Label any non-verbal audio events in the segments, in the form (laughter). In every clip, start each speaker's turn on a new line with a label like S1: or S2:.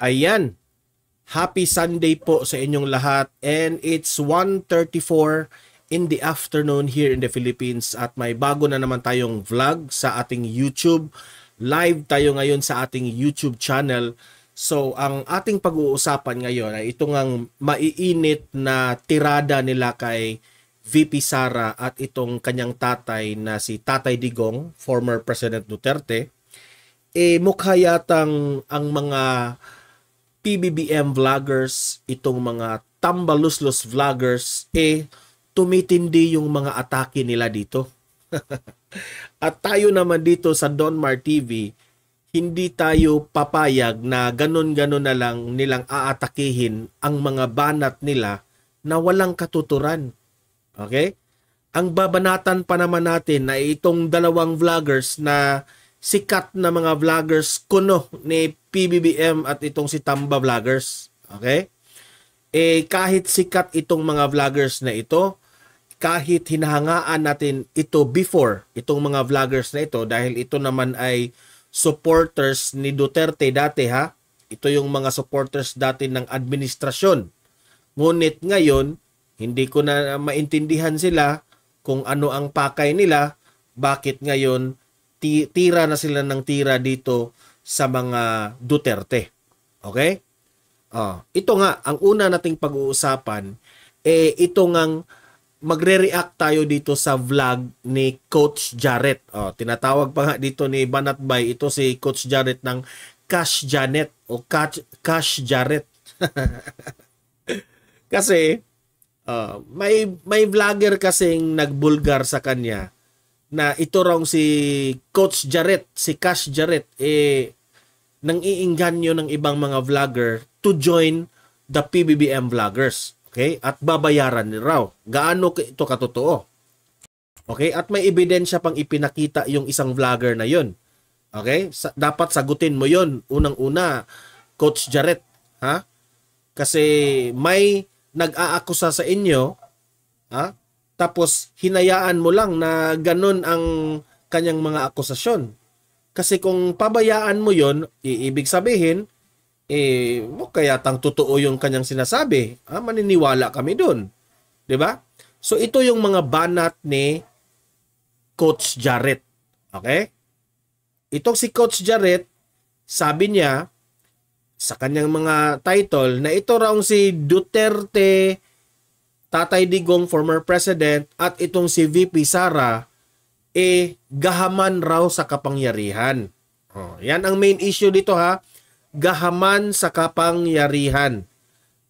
S1: Ayan. Happy Sunday po sa inyong lahat. And it's 1.34 in the afternoon here in the Philippines. At may bago na naman tayong vlog sa ating YouTube. Live tayo ngayon sa ating YouTube channel. So, ang ating pag-uusapan ngayon ay itong ang maiinit na tirada nila kay VP Sara at itong kanyang tatay na si Tatay Digong, former President Duterte. Eh, mukha yatang ang mga PBBM vloggers, itong mga tambaluslos vloggers, eh, tumitindi yung mga atake nila dito. (laughs) At tayo naman dito sa Donmar TV, hindi tayo papayag na ganun-ganun na lang nilang aatakihin ang mga banat nila na walang katuturan. Okay? Ang babanatan pa naman natin na itong dalawang vloggers na sikat na mga vloggers kuno ni PBBM at itong si Tamba Vloggers. Okay? Eh, kahit sikat itong mga vloggers na ito, kahit hinahangaan natin ito before, itong mga vloggers na ito, dahil ito naman ay supporters ni Duterte dati ha, ito yung mga supporters dati ng administrasyon. Ngunit ngayon, hindi ko na maintindihan sila kung ano ang pakay nila, bakit ngayon tira na sila ng tira dito sa mga Duterte. Okay? Oh, ito nga, ang una nating pag-uusapan, eh, ito ngang magre-react tayo dito sa vlog ni Coach Jarrett. Oh, tinatawag pa nga dito ni Banat ito si Coach Jarrett ng Cash Janet o Cash, Cash Jarrett. (laughs) kasi, uh, may, may vlogger kasing nagbulgar sa kanya na ito raw si Coach Jarrett, si Cash Jarrett, eh, nang iingganyo ng ibang mga vlogger to join the PBBM vloggers. Okay? At babayaran ni raw. Gaano ito katotoo? Okay? At may ebidensya pang ipinakita yung isang vlogger na yon. Okay? Sa- dapat sagutin mo yon Unang-una, Coach Jarrett. Ha? Kasi may nag-aakusa sa inyo ha? tapos hinayaan mo lang na ganun ang kanyang mga akusasyon. Kasi kung pabayaan mo yon, iibig sabihin, eh, mo kaya tang totoo yung kanyang sinasabi. Ah, maniniwala kami dun. ba? Diba? So, ito yung mga banat ni Coach Jarrett. Okay? Itong si Coach Jarrett, sabi niya, sa kanyang mga title na ito raw si Duterte Tatay Digong, former president, at itong si VP Sara, eh, gahaman raw sa kapangyarihan. Oh, yan ang main issue dito ha. Gahaman sa kapangyarihan.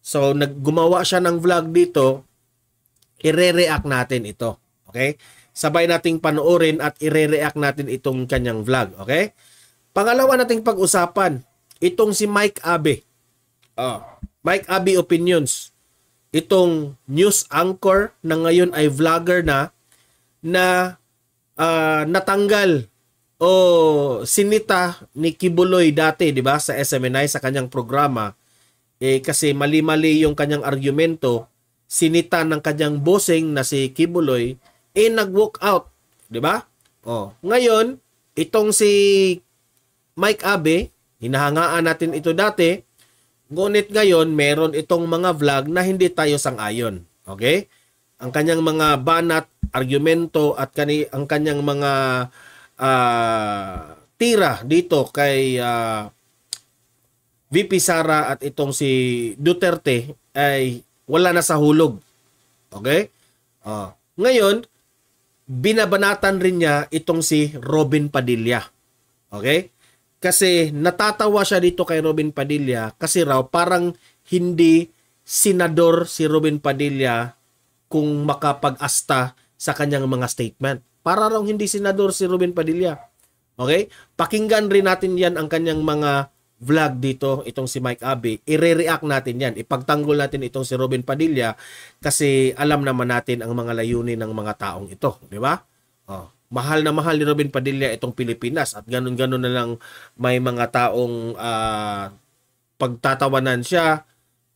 S1: So, naggumawa siya ng vlog dito. Ire-react natin ito. Okay? Sabay nating panoorin at ire-react natin itong kanyang vlog. Okay? Pangalawa nating pag-usapan, itong si Mike Abe. Oh, Mike Abe Opinions itong news anchor na ngayon ay vlogger na na uh, natanggal o sinita ni Kibuloy dati, 'di ba, sa SMNI sa kanyang programa eh kasi mali-mali yung kanyang argumento, sinita ng kanyang bossing na si Kibuloy eh nag-walk out, 'di ba? Oh, ngayon itong si Mike Abe, hinahangaan natin ito dati, Ngunit ngayon, meron itong mga vlog na hindi tayo sang-ayon. Okay? Ang kanyang mga banat, argumento at kani ang kanyang mga uh, tira dito kay uh, ah, VP Sara at itong si Duterte ay wala na sa hulog. Okay? Uh, ngayon, binabanatan rin niya itong si Robin Padilla. Okay? Kasi natatawa siya dito kay Robin Padilla kasi raw parang hindi senador si Robin Padilla kung makapag-asta sa kanyang mga statement. Para raw hindi senador si Robin Padilla. Okay? Pakinggan rin natin yan ang kanyang mga vlog dito, itong si Mike Abbey. Ire-react natin yan. Ipagtanggol natin itong si Robin Padilla kasi alam naman natin ang mga layunin ng mga taong ito. Di ba? Oh mahal na mahal ni Robin Padilla itong Pilipinas at ganun-ganun na lang may mga taong uh, pagtatawanan siya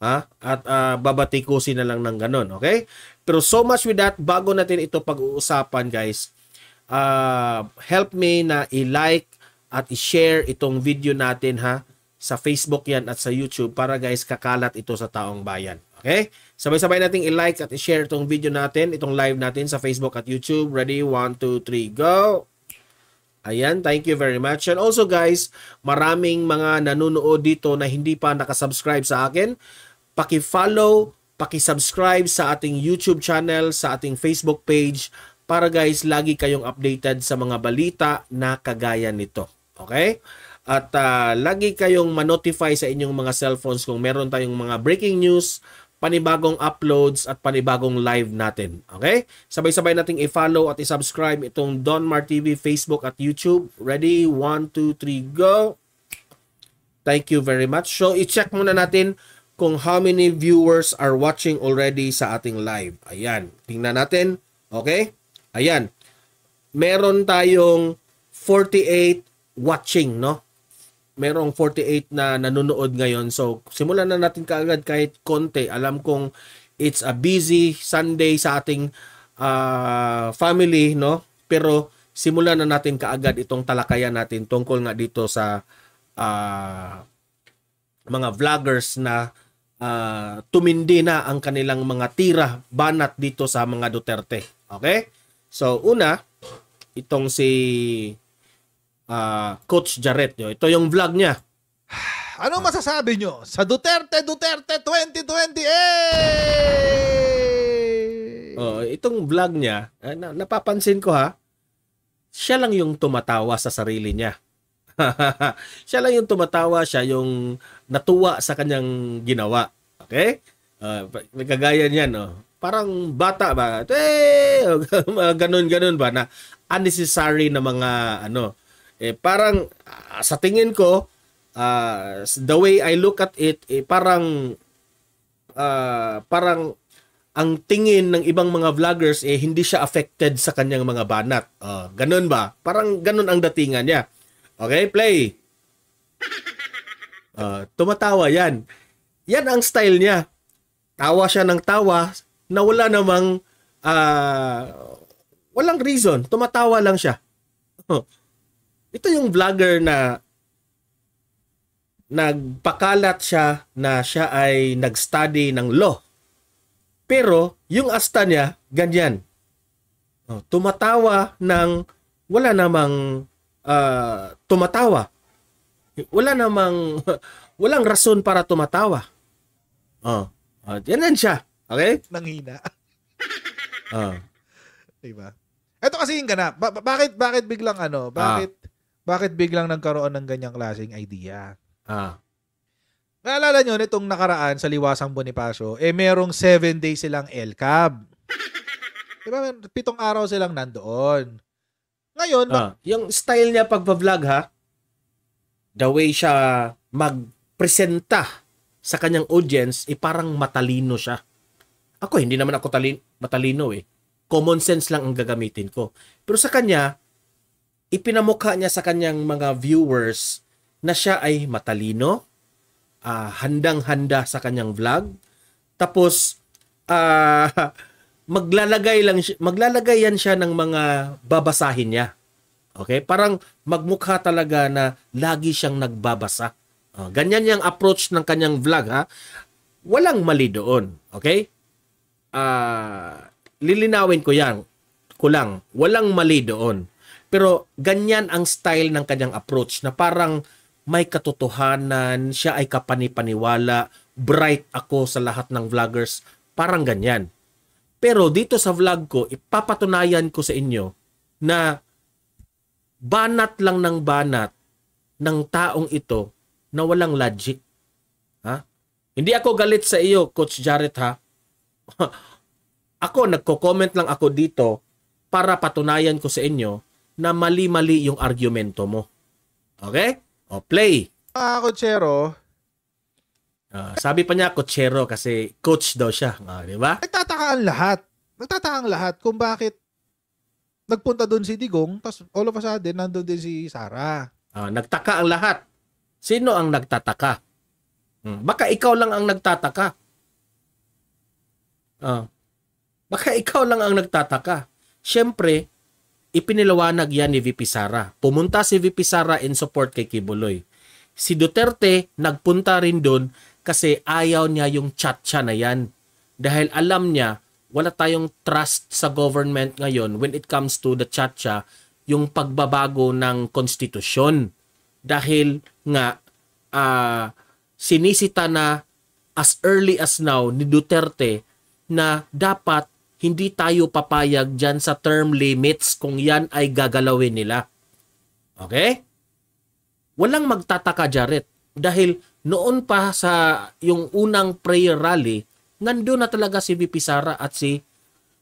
S1: ha? at uh, ah, babatikusin na lang ng ganun. Okay? Pero so much with that, bago natin ito pag-uusapan guys, uh, help me na i-like at i-share itong video natin ha sa Facebook yan at sa YouTube para guys kakalat ito sa taong bayan. Okay? Sabay-sabay nating i-like at i-share itong video natin, itong live natin sa Facebook at YouTube. Ready? 1, 2, 3, go! Ayan, thank you very much. And also guys, maraming mga nanonood dito na hindi pa nakasubscribe sa akin. Paki-follow, paki-subscribe sa ating YouTube channel, sa ating Facebook page para guys lagi kayong updated sa mga balita na kagaya nito. Okay? At uh, lagi kayong ma-notify sa inyong mga cellphones kung meron tayong mga breaking news, panibagong uploads at panibagong live natin. Okay? Sabay-sabay nating i-follow at i-subscribe itong Donmar TV Facebook at YouTube. Ready? 1, 2, 3, go! Thank you very much. So, i-check muna natin kung how many viewers are watching already sa ating live. Ayan. Tingnan natin. Okay? Ayan. Meron tayong 48 watching, no? merong 48 na nanonood ngayon. So, simulan na natin kaagad kahit konti. Alam kong it's a busy Sunday sa ating uh, family, no? Pero simulan na natin kaagad itong talakayan natin tungkol nga dito sa uh, mga vloggers na uh, tumindi na ang kanilang mga tira banat dito sa mga Duterte. Okay? So, una, itong si uh, Coach Jarret. Yo. Ito yung vlog niya. Anong masasabi nyo sa Duterte Duterte 2020? Eh! Oh, itong vlog niya, ah, napapansin ko ha, siya lang yung tumatawa sa sarili niya. (laughs) siya lang yung tumatawa, siya yung natuwa sa kanyang ginawa. Okay? Uh, kagaya niyan, no? Oh. parang bata ba? Eh, (laughs) ganun-ganun ba na unnecessary na mga ano, eh, parang uh, sa tingin ko, uh, the way I look at it, eh, parang uh, parang ang tingin ng ibang mga vloggers eh hindi siya affected sa kanyang mga banat. Uh, ganun ba? Parang ganun ang datingan niya. Okay, play. Uh, (laughs) tumatawa yan. Yan ang style niya. Tawa siya ng tawa na wala namang uh, walang reason. Tumatawa lang siya. Oh ito yung vlogger na nagpakalat siya na siya ay nag-study ng law. Pero yung asta niya, ganyan. Oh, tumatawa ng wala namang uh, tumatawa. Wala namang (laughs) walang rason para tumatawa. Oh. oh yan siya. Okay? Nanghina. oh. (laughs) Diba? Ito kasi yung ganap. Ba- bakit bakit biglang ano? Ah. Bakit ah bakit biglang nagkaroon ng ganyang klaseng idea? Ah. Naalala nyo, nitong nakaraan sa Liwasang Bonifacio, eh merong seven days silang El Cab. diba? Pitong araw silang nandoon. Ngayon, ah, yung style niya pagpa-vlog ha, the way siya magpresenta sa kanyang audience, eh parang matalino siya. Ako, hindi naman ako talin- matalino eh. Common sense lang ang gagamitin ko. Pero sa kanya, ipinamukha niya sa kanyang mga viewers na siya ay matalino, uh, handang-handa sa kanyang vlog, tapos uh, (laughs) maglalagay lang siya, maglalagay yan siya ng mga babasahin niya. Okay? Parang magmukha talaga na lagi siyang nagbabasa. Uh, ganyan yung approach ng kanyang vlog ha. Walang mali doon. Okay? Uh, lilinawin ko yan. Kulang. Walang mali doon. Pero ganyan ang style ng kanyang approach na parang may katotohanan, siya ay kapanipaniwala, bright ako sa lahat ng vloggers, parang ganyan. Pero dito sa vlog ko, ipapatunayan ko sa inyo na banat lang ng banat ng taong ito na walang logic. Ha? Hindi ako galit sa iyo, Coach Jarrett ha. (laughs) ako, nagko-comment lang ako dito para patunayan ko sa inyo na mali-mali yung argumento mo. Okay? O play. Ah, kutsero. Uh, sabi pa niya kutsero kasi coach daw siya, uh, di ba? Nagtataka ang lahat. Nagtataka ang lahat kung bakit nagpunta doon si Digong, tapos all of a sudden nandoon din si Sara. Uh, nagtaka ang lahat. Sino ang nagtataka? Hmm. Baka ikaw lang ang nagtataka. Uh, baka ikaw lang ang nagtataka. Siyempre, ipinilawanag yan ni VP Sara. Pumunta si VP Sara in support kay Kibuloy. Si Duterte nagpunta rin doon kasi ayaw niya yung chat na yan. Dahil alam niya, wala tayong trust sa government ngayon when it comes to the chat yung pagbabago ng konstitusyon. Dahil nga, uh, sinisita na as early as now ni Duterte na dapat hindi tayo papayag dyan sa term limits kung yan ay gagalawin nila. Okay? Walang magtataka, Jared. Dahil noon pa sa yung unang prayer rally, nandoon na talaga si VP Sara at si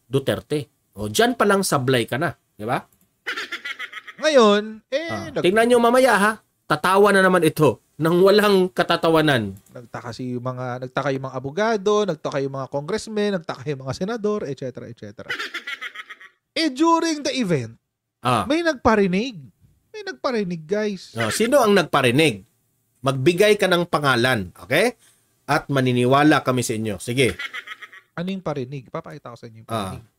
S1: Duterte. O, dyan pa lang sablay ka na. Di ba? Ngayon, eh... Ah, tingnan nyo mamaya ha. Tatawa na naman ito nang walang katatawanan. Nagtaka si mga nagtaka yung mga abogado, nagtaka yung mga congressmen, nagtaka yung mga senador, etc. etc. eh during the event, ah. may nagparinig. May nagparinig, guys. Ah, sino ang nagparinig? Magbigay ka ng pangalan, okay? At maniniwala kami sa inyo. Sige. Ano yung parinig? Papakita ko sa inyo yung ah. parinig. Ah.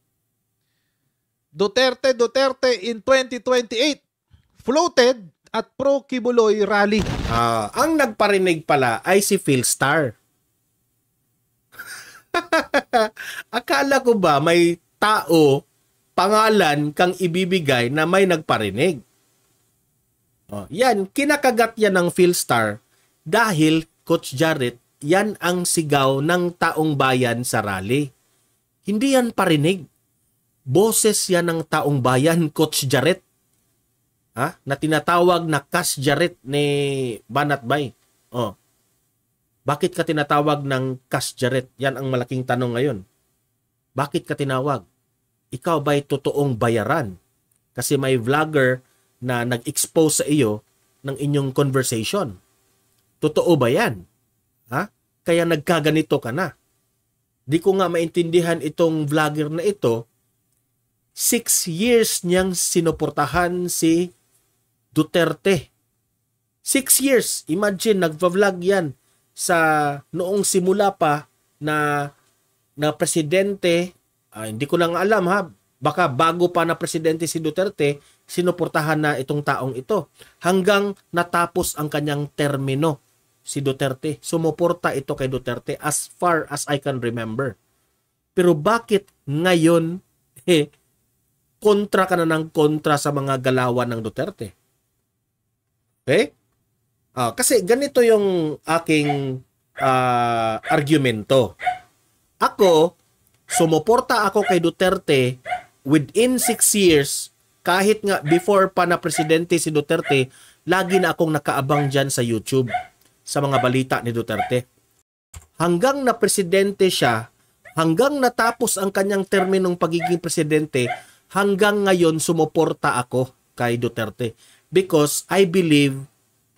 S1: Duterte, Duterte in 2028 floated at Pro Kibuloy Rally. Ah, ang nagparinig pala ay si Philstar. (laughs) Akala ko ba may tao pangalan kang ibibigay na may nagparinig? Oh, yan, kinakagat yan ng Philstar dahil Coach Jarrett, yan ang sigaw ng taong bayan sa rally. Hindi yan parinig. Boses yan ng taong bayan, Coach Jarrett ha? na tinatawag na Jaret ni Banat Bay. Oh. Bakit ka tinatawag ng Jaret? Yan ang malaking tanong ngayon. Bakit ka tinawag? Ikaw ba'y totoong bayaran? Kasi may vlogger na nag-expose sa iyo ng inyong conversation. Totoo ba yan? Ha? Kaya nagkaganito ka na. Di ko nga maintindihan itong vlogger na ito. Six years niyang sinuportahan si Duterte. Six years, imagine, nagva-vlog yan sa noong simula pa na na presidente, ah, hindi ko lang alam ha, baka bago pa na presidente si Duterte, sinuportahan na itong taong ito hanggang natapos ang kanyang termino si Duterte. Sumuporta ito kay Duterte as far as I can remember. Pero bakit ngayon (laughs) eh, kontra ka na ng kontra sa mga galawan ng Duterte? Okay? Uh, kasi ganito yung aking uh, argumento. Ako, sumuporta ako kay Duterte within 6 years, kahit nga before pa na presidente si Duterte, lagi na akong nakaabang dyan sa YouTube sa mga balita ni Duterte. Hanggang na presidente siya, hanggang natapos ang kanyang termino ng pagiging presidente, hanggang ngayon sumuporta ako kay Duterte because I believe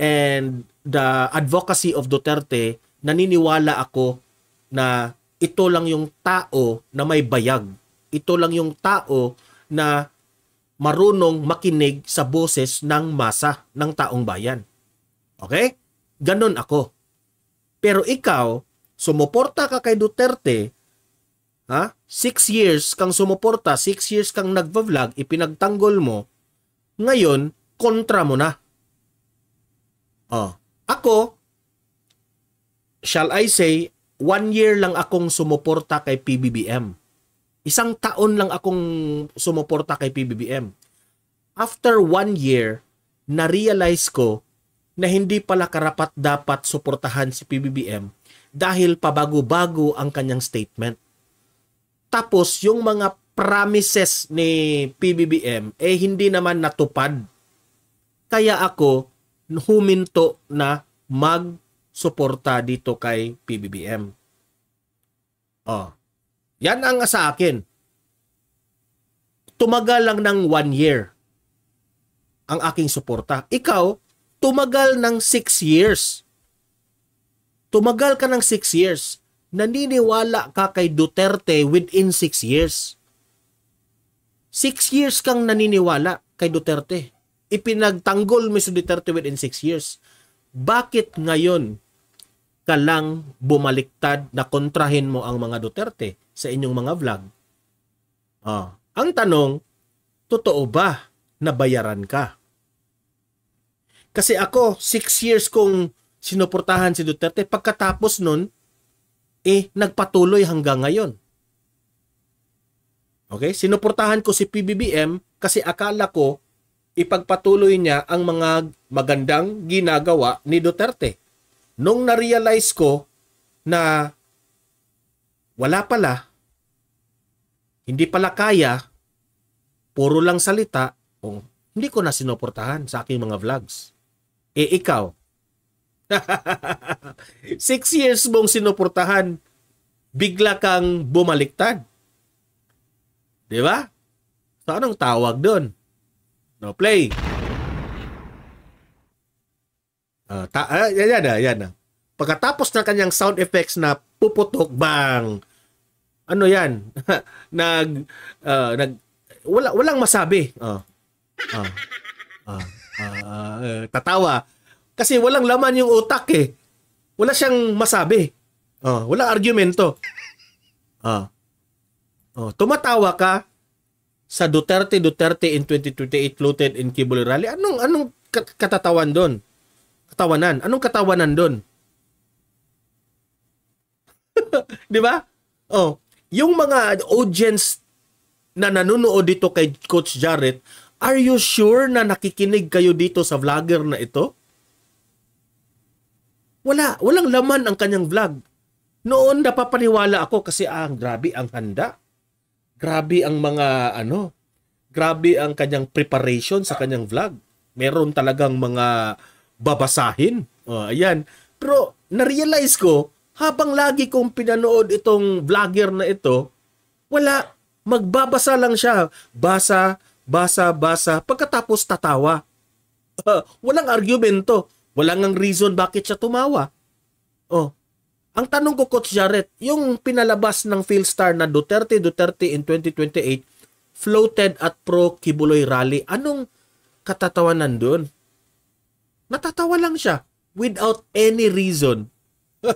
S1: and the advocacy of Duterte, naniniwala ako na ito lang yung tao na may bayag. Ito lang yung tao na marunong makinig sa boses ng masa, ng taong bayan. Okay? Ganon ako. Pero ikaw, sumuporta ka kay Duterte, ha? Six years kang sumuporta, six years kang nagva-vlog, ipinagtanggol mo, ngayon, kontra mo na. Oh. Ako, shall I say, one year lang akong sumuporta kay PBBM. Isang taon lang akong sumuporta kay PBBM. After one year, na-realize ko na hindi pala karapat dapat suportahan si PBBM dahil pabago-bago ang kanyang statement. Tapos yung mga promises ni PBBM eh hindi naman natupad kaya ako huminto na magsuporta dito kay PBBM. Oh. Yan ang sa akin. Tumagal lang ng one year ang aking suporta. Ikaw, tumagal ng six years. Tumagal ka ng six years. Naniniwala ka kay Duterte within six years. Six years kang naniniwala kay Duterte ipinagtanggol Mr. Duterte within 6 years. Bakit ngayon ka lang bumaliktad na kontrahin mo ang mga Duterte sa inyong mga vlog? Oh, ang tanong, totoo ba na bayaran ka? Kasi ako, 6 years kong sinuportahan si Duterte. Pagkatapos nun, eh, nagpatuloy hanggang ngayon. Okay? Sinuportahan ko si PBBM kasi akala ko ipagpatuloy niya ang mga magandang ginagawa ni Duterte. Nung na-realize ko na wala pala, hindi pala kaya, puro lang salita, oh, hindi ko na sinuportahan sa aking mga vlogs. E ikaw, (laughs) six years mong sinuportahan, bigla kang bumaliktad. Di ba? So anong tawag doon? No, play. Uh, ta- uh, yan na, yan ah, na. Pagkatapos ng kanyang sound effects na puputok, bang, ano yan, (laughs) nag, uh, nag, wala, walang masabi. Uh, uh, uh, uh, uh, tatawa. Kasi walang laman yung utak eh. Wala siyang masabi. Uh, wala argumento. Uh, uh, tumatawa ka, sa Duterte Duterte in 2028 looted in Kibuli Rally, anong anong katatawan doon? Katawanan. Anong katawanan doon? (laughs) 'Di ba? Oh, yung mga audience na nanonood dito kay Coach Jarrett, are you sure na nakikinig kayo dito sa vlogger na ito? Wala, walang laman ang kanyang vlog. Noon napapaniwala ako kasi ah, grabe ang handa grabe ang mga ano, grabe ang kanyang preparation sa kanyang vlog. Meron talagang mga babasahin. Oh, ayan. Pero na-realize ko habang lagi kong pinanood itong vlogger na ito, wala magbabasa lang siya. Basa, basa, basa, pagkatapos tatawa. Uh, (laughs) walang argumento, walang ang reason bakit siya tumawa. Oh, ang tanong ko, Coach Jarrett, yung pinalabas ng Philstar na Duterte, Duterte in 2028, floated at pro-Kibuloy rally, anong katatawanan doon? Natatawa lang siya without any reason. (laughs)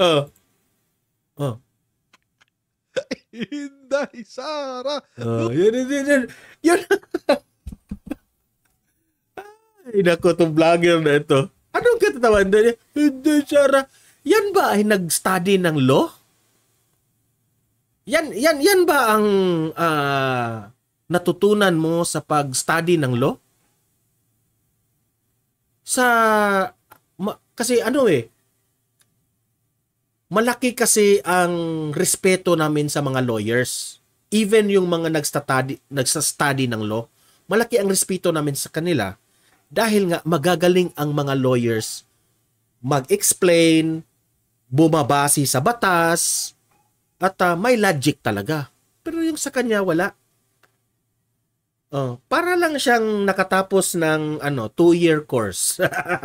S1: oh. Oh. Inday Sara. Oh, yun, yun, yun. Yun. (laughs) Ay, naku, itong vlogger na ito. Anong katatawanan doon? Hindi, Sara. Yan ba ay nag-study ng law? Yan yan yan ba ang uh, natutunan mo sa pag-study ng law? Sa ma, kasi ano eh malaki kasi ang respeto namin sa mga lawyers. Even yung mga nagsta-study nagstudy, study ng law, malaki ang respeto namin sa kanila dahil nga magagaling ang mga lawyers mag-explain, bumabasi sa batas, at uh, may logic talaga. Pero yung sa kanya, wala. Oh, para lang siyang nakatapos ng ano, 2-year course.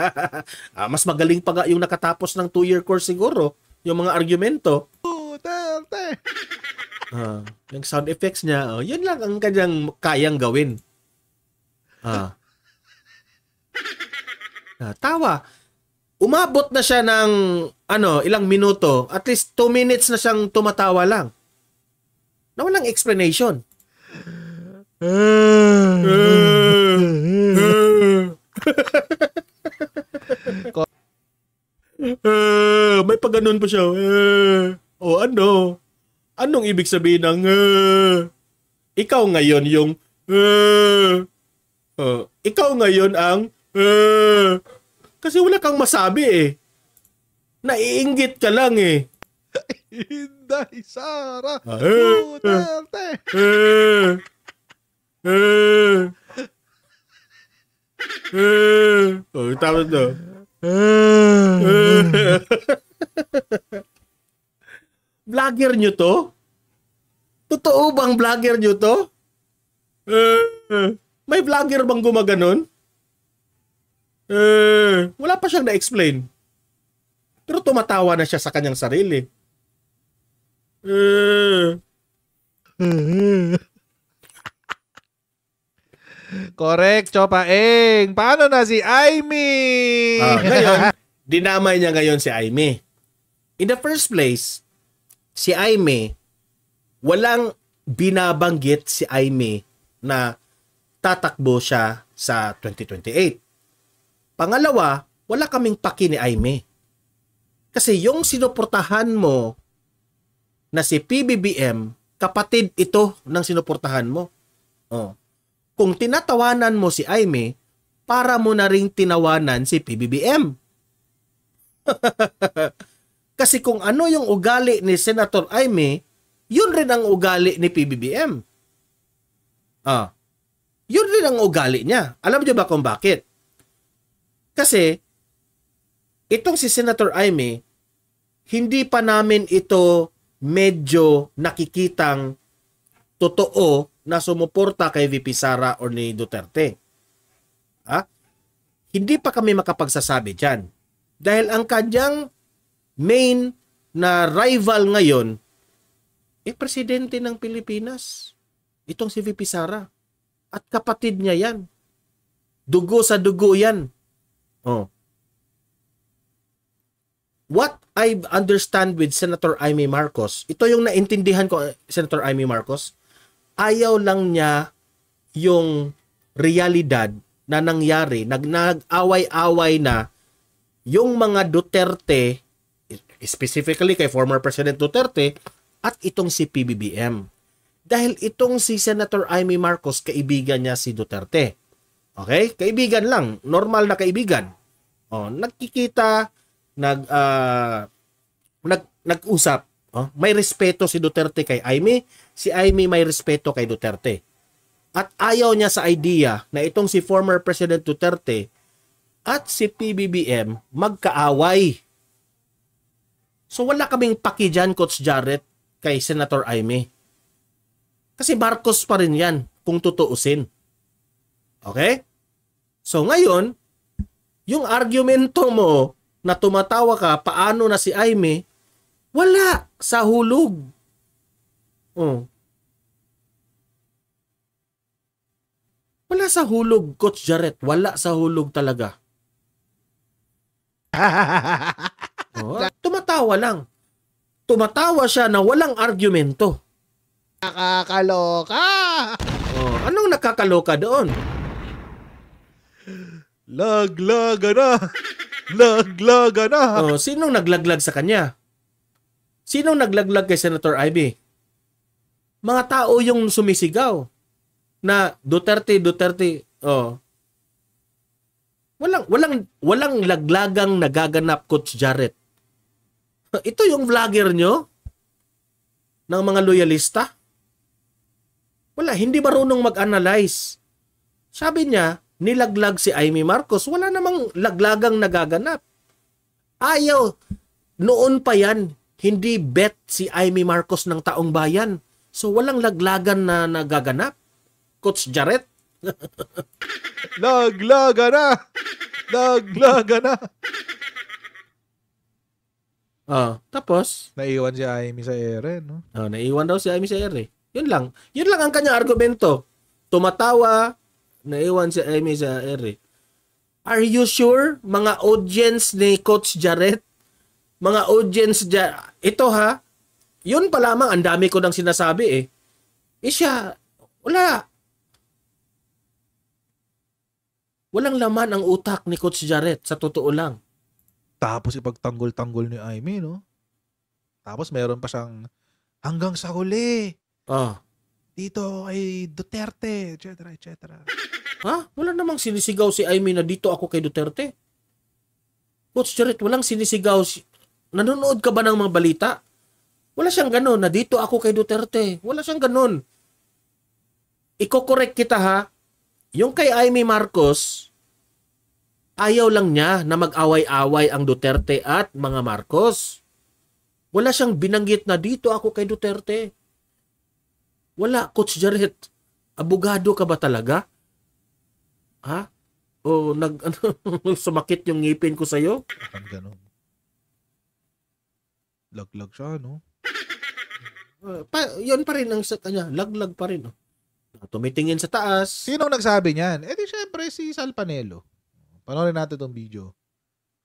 S1: (laughs) ah, mas magaling pa yung nakatapos ng 2-year course siguro, yung mga argumento. Duterte. (laughs) ah, yung sound effects niya, oh, yun lang ang kanyang kayang gawin. Ah. ah tawa umabot na siya ng ano, ilang minuto, at least 2 minutes na siyang tumatawa lang. Na walang explanation. uh, (laughs) may pagganon pa siya. Uh, (laughs) o oh, ano? Anong ibig sabihin ng uh, ikaw ngayon yung uh, (laughs) uh, ikaw ngayon ang uh, kasi wala kang masabi eh. Naiinggit ka lang eh. (laughs) Inday Sara ah, eh, Duterte. Eh, eh, eh. Oh, tama to. Eh. Vlogger nyo to? Totoo bang vlogger nyo to? Eh. May vlogger bang gumaganon? Eh, wala pa siyang na-explain. Pero tumatawa na siya sa kanyang sarili. Eh. (laughs) Correct, Chopa Eng. Paano na si Aimee? Ah, ngayon, (laughs) dinamay niya ngayon si Aimee. In the first place, si Aimee, walang binabanggit si Aimee na tatakbo siya sa 2028. Pangalawa, wala kaming paki ni Aime. Kasi yung sinuportahan mo na si PBBM, kapatid ito ng sinuportahan mo. Oh. Kung tinatawanan mo si Aime, para mo na ring tinawanan si PBBM. (laughs) Kasi kung ano yung ugali ni Senator Aime, yun rin ang ugali ni PBBM. Ah. Yun rin ang ugali niya. Alam niyo ba kung bakit? Kasi, itong si Senator Aime, hindi pa namin ito medyo nakikitang totoo na sumuporta kay VP Sara or ni Duterte. Ha? Hindi pa kami makapagsasabi dyan. Dahil ang kanyang main na rival ngayon, eh presidente ng Pilipinas. Itong si VP Sara. At kapatid niya yan. Dugo sa dugo yan Oh. What I understand with Senator Amy Marcos, ito yung naintindihan ko, eh, Senator Amy Marcos, ayaw lang niya yung realidad na nangyari, nag away away na yung mga Duterte, specifically kay former President Duterte, at itong si PBBM. Dahil itong si Senator Amy Marcos, kaibigan niya si Duterte. Okay? Kaibigan lang. Normal na kaibigan. Oh, nagkikita, nag uh, nag nag-usap. Oh, may respeto si Duterte kay Aimee, si Aimee may respeto kay Duterte. At ayaw niya sa idea na itong si former President Duterte at si PBBM magkaaway. So wala kaming paki dyan, Coach Jarrett, kay Senator Aimee. Kasi Marcos pa rin yan kung tutuusin. Okay? So ngayon, yung argumento mo na tumatawa ka, paano na si Aime, wala sa hulog. Oh. Wala sa hulog, Coach Jaret. Wala sa hulog talaga. (laughs) oh, tumatawa lang. Tumatawa siya na walang argumento. Nakakaloka! Oh, anong nakakaloka doon? Laglaga na! Laglaga na! Oh, sinong naglaglag sa kanya? Sinong naglaglag kay Senator Ivy? Mga tao yung sumisigaw na Duterte, Duterte. Oh. Walang walang walang laglagang nagaganap Coach Jarrett. (laughs) Ito yung vlogger nyo ng mga loyalista? Wala, hindi marunong mag-analyze. Sabi niya, nilaglag si Amy Marcos, wala namang laglagang nagaganap. Ayaw, noon pa yan, hindi bet si Amy Marcos ng taong bayan. So walang laglagan na nagaganap. Coach Jaret. (laughs) Laglaga na! Laglaga na! Ah, tapos? Naiwan si Amy sa ere, no? Oh, naiwan daw si Amy sa ere. Yun lang. Yun lang ang kanya argumento. Tumatawa, Naiwan si Amy sa ere. Are you sure? Mga audience ni Coach Jarrett? Mga audience dya, ito ha, yun pa lamang, ang dami ko nang sinasabi eh. eh Isya, wala. Walang laman ang utak ni Coach Jarrett, sa totoo lang. Tapos ipagtanggol-tanggol ni Amy, no? Tapos mayroon pa siyang, hanggang sa huli. Ah. Dito ay Duterte, etc. etc. Ha? Wala namang sinisigaw si Aimee na dito ako kay Duterte. Coach Jared, walang sinisigaw. Si... Nanonood ka ba ng mga balita? Wala siyang ganun na dito ako kay Duterte. Wala siyang ganun. Iko-correct kita ha. Yung kay Aimee Marcos, ayaw lang niya na mag-away-away ang Duterte at mga Marcos. Wala siyang binanggit na dito ako kay Duterte. Wala, Coach Jared. Abogado ka ba talaga? Ha? O nag (laughs) ano, sumakit yung ngipin ko sa iyo? Ganun. Laglag siya, no? Uh, pa, yun pa rin ang sa kanya. Laglag pa rin. Oh. Ah, tumitingin sa taas. Sino nagsabi niyan? Eh di syempre si Sal Panelo. Panoorin natin tong video.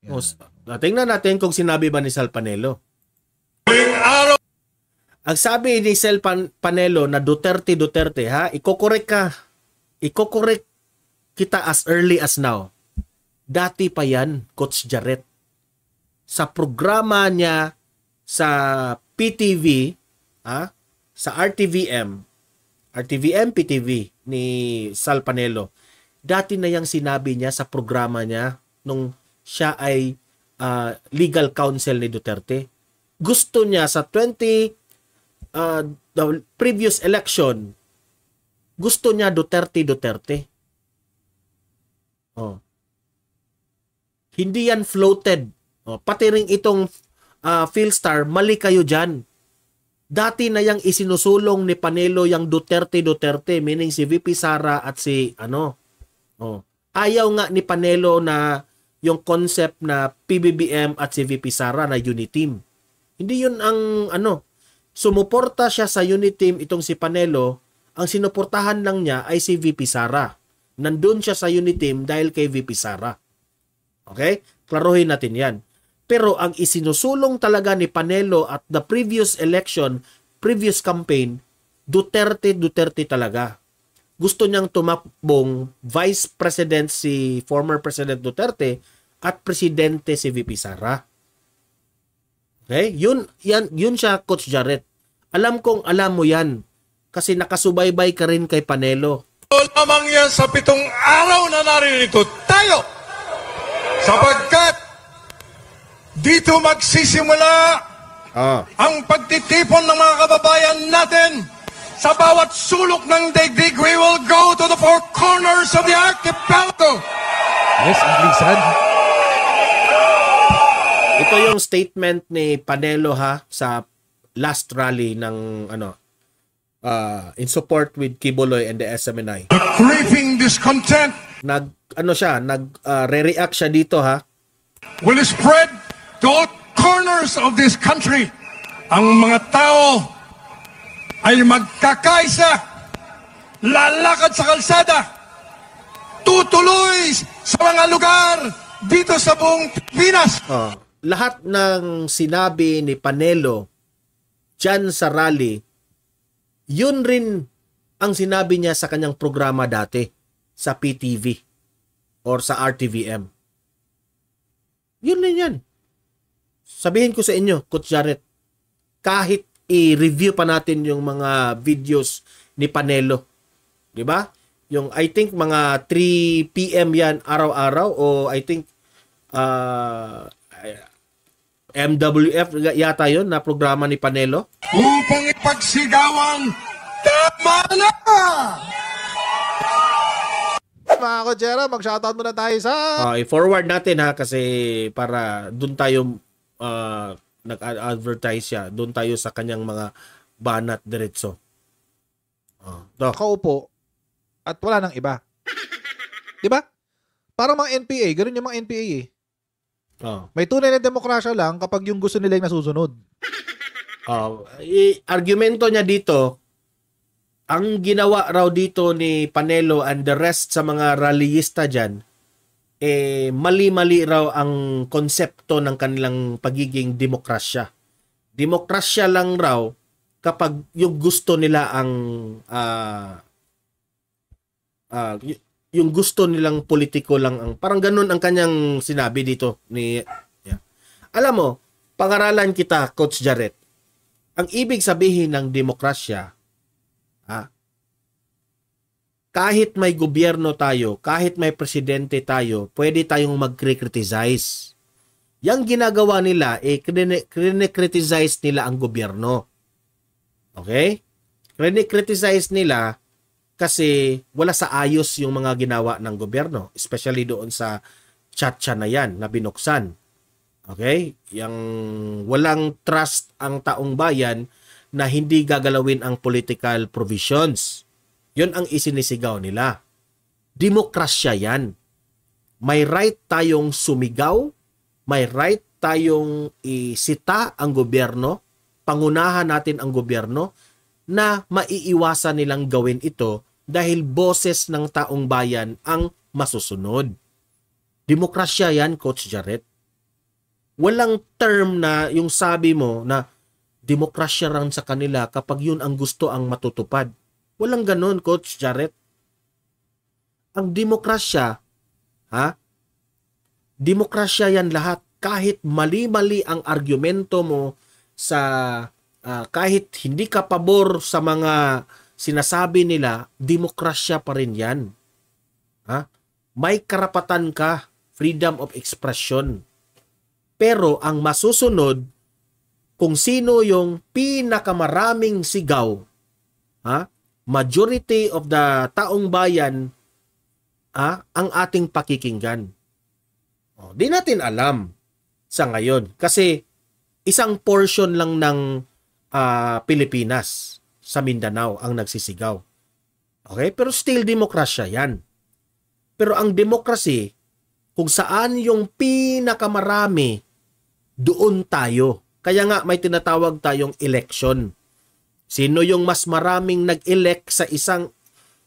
S1: Yan. O, ah, tingnan natin kung sinabi ba ni Sal Panelo. ang sabi ni Sel Panelo na Duterte Duterte ha, iko-correct ka. Iko-correct kita as early as now. Dati pa yan, Coach Jarrett. Sa programa niya sa PTV, ah, sa RTVM, RTVM PTV ni Sal Panelo. Dati na yang sinabi niya sa programa niya nung siya ay uh, legal counsel ni Duterte. Gusto niya sa 20 uh, ah, the previous election gusto niya Duterte Duterte Oh. Hindi yan floated. Oh, pati ring itong uh, ah, Philstar, mali kayo dyan. Dati na yang isinusulong ni Panelo yang Duterte Duterte, meaning si VP Sara at si ano. Oh. Ayaw nga ni Panelo na yung concept na PBBM at si VP Sara na unit team. Hindi yun ang ano. Sumuporta siya sa unit team itong si Panelo. Ang sinuportahan lang niya ay si VP Sara. Nandun siya sa team dahil kay VP Sara. Okay? Klaruhin natin yan. Pero ang isinusulong talaga ni Panelo at the previous election, previous campaign, Duterte, Duterte talaga. Gusto niyang tumakbong vice president si former President Duterte at presidente si VP Sara. Okay? Yun, yan, yun siya, Coach Jarrett. Alam kong alam mo yan kasi nakasubaybay ka rin kay Panelo lamang yan sa pitong araw
S2: na narinito tayo. Sapagkat dito magsisimula ah. ang pagtitipon ng mga kababayan natin sa bawat sulok ng daigdig. We will go to the four corners of the
S1: archipelago. Yes, Anglisan. Ito yung statement ni Panelo ha sa last rally ng ano uh, in support with Kiboloy and the SMNI. The creeping discontent. Nag ano siya, nag uh, re-react siya dito ha. Will spread to all corners of this country. Ang mga tao ay magkakaisa, lalakad sa kalsada, tutuloy sa mga lugar dito sa buong Pinas. Uh, oh, lahat ng sinabi ni Panelo dyan sa rally yun rin ang sinabi niya sa kanyang programa dati sa PTV or sa RTVM. Yun rin yan. Sabihin ko sa inyo, Coach Janet, kahit i-review pa natin yung mga videos ni Panelo, 'di ba? Yung I think mga 3 PM 'yan araw-araw o I think uh, MWF yata 'yon na programa ni Panelo upang ipagsigawan tama na! Mga kotsera, mag-shoutout muna tayo sa... Uh, i-forward natin ha kasi para doon tayo uh, ah, nag-advertise siya. Doon tayo sa kanyang mga banat diretso. Uh, ah, do. Kaupo at wala nang iba. (laughs) 'Di ba? Parang mga NPA, ganoon yung mga NPA eh. Oh. May tunay na demokrasya lang kapag yung gusto nila yung nasusunod. Uh, i- argumento niya dito, ang ginawa raw dito ni Panelo and the rest sa mga rallyista dyan, eh, mali-mali raw ang konsepto ng kanilang pagiging demokrasya. Demokrasya lang raw kapag yung gusto nila ang uh, uh, yung gusto nilang politiko lang ang parang ganun ang kanyang sinabi dito ni yeah. Alam mo, pangaralan kita Coach Jarrett ang ibig sabihin ng demokrasya, ah, kahit may gobyerno tayo, kahit may presidente tayo, pwede tayong mag-criticize. Yang ginagawa nila, eh, criticize nila ang gobyerno. Okay? Criticize nila kasi wala sa ayos yung mga ginawa ng gobyerno, especially doon sa chatcha na yan na binuksan. Okay? Yang walang trust ang taong bayan na hindi gagalawin ang political provisions. Yun ang isinisigaw nila. Demokrasya yan. May right tayong sumigaw, may right tayong isita ang gobyerno, pangunahan natin ang gobyerno na maiiwasan nilang gawin ito dahil boses ng taong bayan ang masusunod. Demokrasya yan, Coach Jarrett walang term na yung sabi mo na demokrasya lang sa kanila kapag yun ang gusto ang matutupad. Walang ganun, Coach Jarrett. Ang demokrasya, ha? Demokrasya yan lahat. Kahit mali-mali ang argumento mo sa uh, kahit hindi ka pabor sa mga sinasabi nila, demokrasya pa rin yan. Ha? May karapatan ka, freedom of expression pero ang masusunod kung sino yung pinakamaraming sigaw, ha? majority of the taong bayan ha? ang ating pakikinggan. O, di natin alam sa ngayon kasi isang portion lang ng uh, Pilipinas sa Mindanao ang nagsisigaw. Okay? Pero still demokrasya yan. Pero ang demokrasya kung saan yung pinakamarami, doon tayo. Kaya nga may tinatawag tayong election. Sino yung mas maraming nag-elect sa isang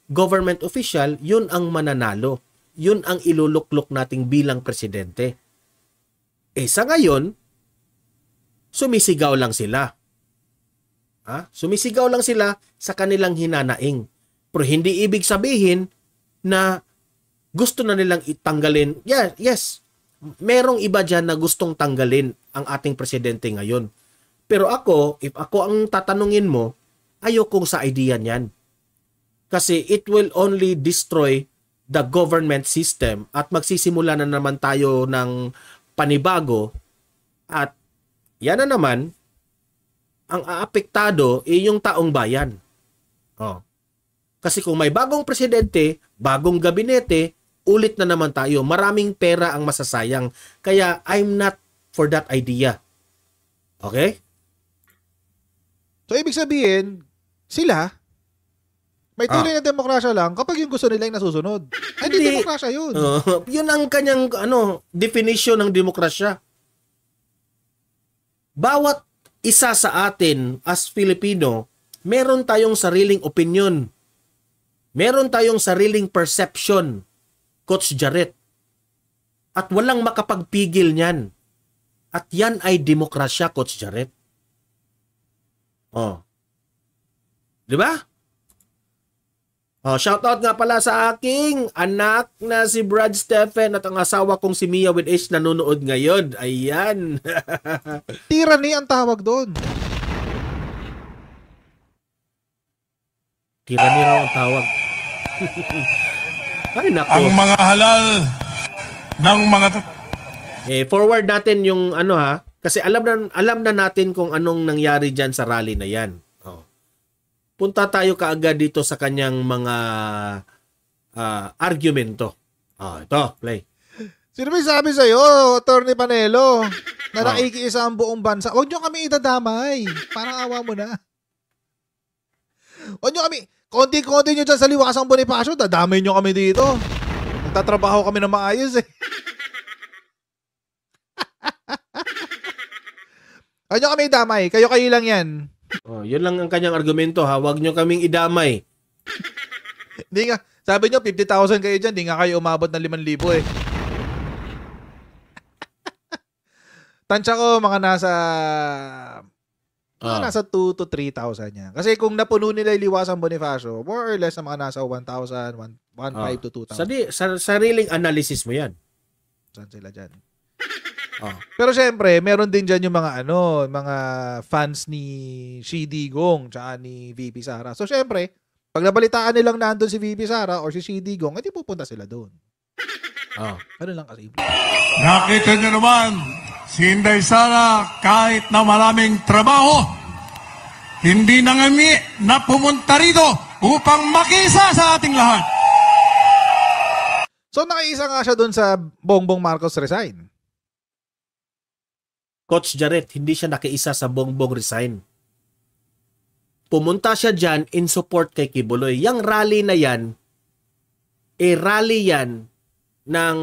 S1: government official, yun ang mananalo. Yun ang iluluklok nating bilang presidente. Eh sa ngayon, sumisigaw lang sila. Ha? Sumisigaw lang sila sa kanilang hinanaing. Pero hindi ibig sabihin na gusto na nilang itanggalin. Yeah, yes, merong iba diyan na gustong tanggalin ang ating presidente ngayon. Pero ako, if ako ang tatanungin mo, ayokong sa idea niyan. Kasi it will only destroy the government system at magsisimula na naman tayo ng panibago at yan na naman ang aapektado ay eh, yung taong bayan. Oh. Kasi kung may bagong presidente, bagong gabinete, ulit na naman tayo, maraming pera ang masasayang. Kaya I'm not for that idea. Okay? So ibig sabihin, sila, may tunay ah. na demokrasya lang kapag yung gusto nila yung nasusunod. Ay, hindi demokrasya yun. Uh, (laughs) yun ang kanyang ano, definition ng demokrasya. Bawat isa sa atin as Filipino, meron tayong sariling opinion. Meron tayong sariling perception. Coach Jarrett. At walang makapagpigil niyan. At yan ay demokrasya, Coach Jarrett. Oh. 'Di ba? Oh, shout out nga pala sa aking anak na si Brad Stephen at ang asawa kong si Mia with H nanonood ngayon. Ayan. (laughs) Tyranny ang tawag doon. Tyranny raw ang tawag. (laughs) Ay, naku. ang mga halal ng mga eh forward natin yung ano ha kasi alam na alam na natin kung anong nangyari diyan sa rally na 'yan. Oh. Punta tayo kaagad dito sa kanyang mga uh, argumento. Oh, ito, play. Sino may sabi sa iyo, Attorney Panelo, na oh. nakikiisa ang buong bansa? Huwag niyo kami itadamay. Parang awa mo na. Huwag niyo kami, Konti-konti nyo dyan sa liwakas ang Bonifacio, dadamay nyo kami dito. Nagtatrabaho kami na maayos eh. (laughs) Huwag nyo kami damay, Kayo-kayo lang yan. Oh, yun lang ang kanyang argumento ha. Huwag nyo kaming idamay. Hindi nga. Sabi nyo, 50,000 kayo dyan. Hindi nga kayo umabot ng 5,000 eh. (laughs) Tansya ko mga nasa Uh, nasa 2 to 3,000 yan. Kasi kung napuno nila yung liwasang Bonifacio, more or less na mga nasa 1,000, 1,500 uh, to 2,000. Sari, sar, sariling analysis mo yan. Saan sila dyan? Oh. Pero syempre, meron din dyan yung mga ano, mga fans ni si Digong tsaka ni VP Sara. So syempre, pag nabalitaan nilang nandun si VP Sara or si si Digong, edi eh, pupunta sila doon. Oh, ah. pero ano lang kasi. Nakita niyo naman, si Inday Sara kahit na maraming trabaho, hindi nangami na pumunta rito upang makisa sa ating lahat. So nakaisa nga siya doon sa Bongbong Marcos resign. Coach Jaret, hindi siya nakiisa sa Bongbong resign. Pumunta siya dyan in support kay Kibuloy. Yang rally na yan, e eh rally yan ng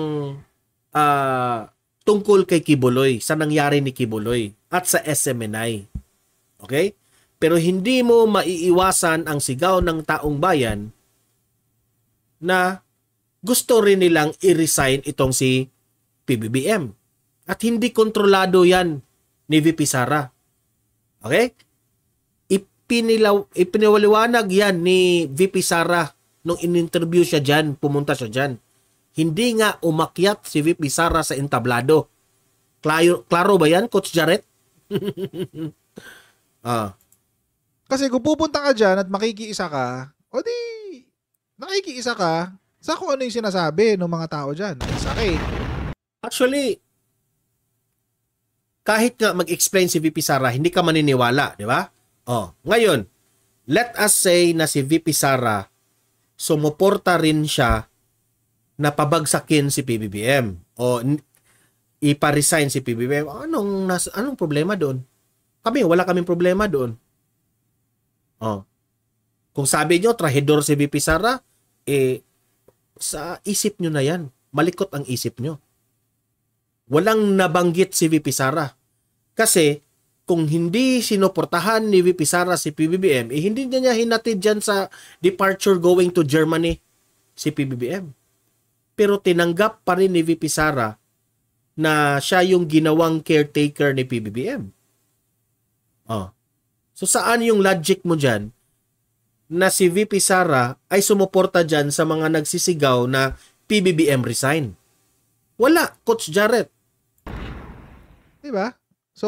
S1: uh, tungkol kay Kibuloy, sa nangyari ni Kibuloy at sa SMNI. Okay? Pero hindi mo maiiwasan ang sigaw ng taong bayan na gusto rin nilang i-resign itong si PBBM. At hindi kontrolado yan ni VP Sara. Okay? Ipinilaw, ipinawaliwanag yan ni VP Sara nung in-interview siya dyan, pumunta siya dyan hindi nga umakyat si VP Sara sa entablado. Klaro, klaro ba yan, Coach Jaret? (laughs) ah. Kasi kung pupunta ka dyan at makikiisa ka, o di, nakikiisa ka, sa kung ano yung sinasabi ng mga tao dyan. Sakit. Actually, kahit nga mag-explain si VP Sara, hindi ka maniniwala, di ba? Oh, ngayon, let us say na si VP Sara sumuporta rin siya na pabagsakin si PBBM o ipa-resign si PBBM. Anong nas, anong problema doon? Kami wala kaming problema doon. Oh. Kung sabi niyo trahedor si VP Sara, eh sa isip niyo na 'yan. Malikot ang isip niyo. Walang nabanggit si VP Sara. Kasi kung hindi sinuportahan ni VP Sara si PBBM, eh hindi niya, niya hinatid diyan sa departure going to Germany si PBBM pero tinanggap pa rin ni VP Sara na siya yung ginawang caretaker ni PBBM. Oh. So saan yung logic mo dyan na si VP Sara ay sumuporta dyan sa mga nagsisigaw na PBBM resign? Wala, Coach Jarrett. Diba? So,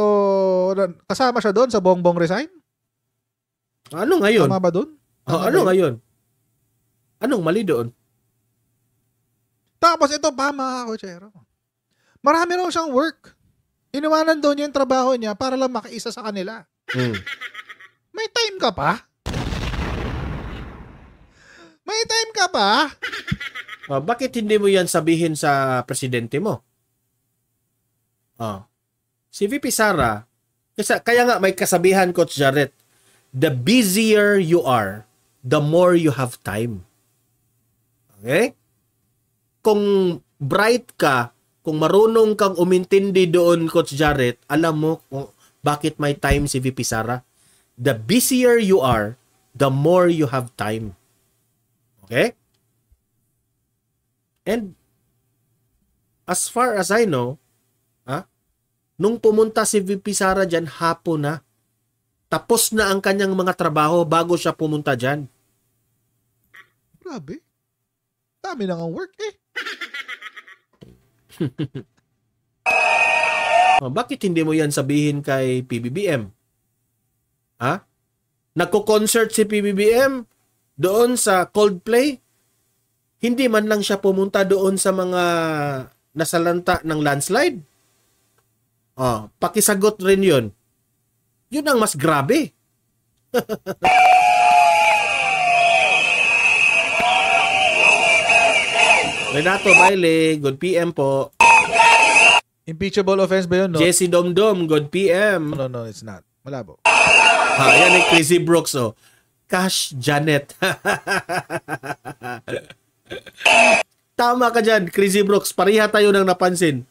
S1: kasama siya doon sa bongbong resign? Ano ngayon? Tama ba doon? Oh, ano, oh, ano ngayon? Anong mali doon? Tapos ito pa mga kutsero. Marami raw siyang work. Iniwanan doon yung trabaho niya para lang makaisa sa kanila. Mm. May time ka pa? May time ka pa? Oh, bakit hindi mo yan sabihin sa presidente mo? Oh. Si VP Sara, kasi, kaya nga may kasabihan, Coach Jarrett, the busier you are, the more you have time. Okay? kung bright ka, kung marunong kang umintindi doon, Coach Jarrett, alam mo kung bakit may time si VP Sara. The busier you are, the more you have time. Okay? And as far as I know, ha, nung pumunta si VP Sara dyan, hapon na. Tapos na ang kanyang mga trabaho bago siya pumunta dyan. Grabe. Dami na ang work eh. (laughs) oh, bakit hindi mo yan sabihin kay PBBM? Ha? Nagko-concert si PBBM doon sa Coldplay? Hindi man lang siya pumunta doon sa mga nasalanta ng landslide? Oh, pakisagot rin yun. Yun ang mas grabe. (laughs) Renato Baile, good PM po. Impeachable offense ba yun, no? Jesse Domdom, good PM. No, no, it's not. Malabo. Ha, yan ni Crazy Brooks, oh. Cash Janet. (laughs) Tama ka dyan, Crazy Brooks. Pareha tayo ng napansin.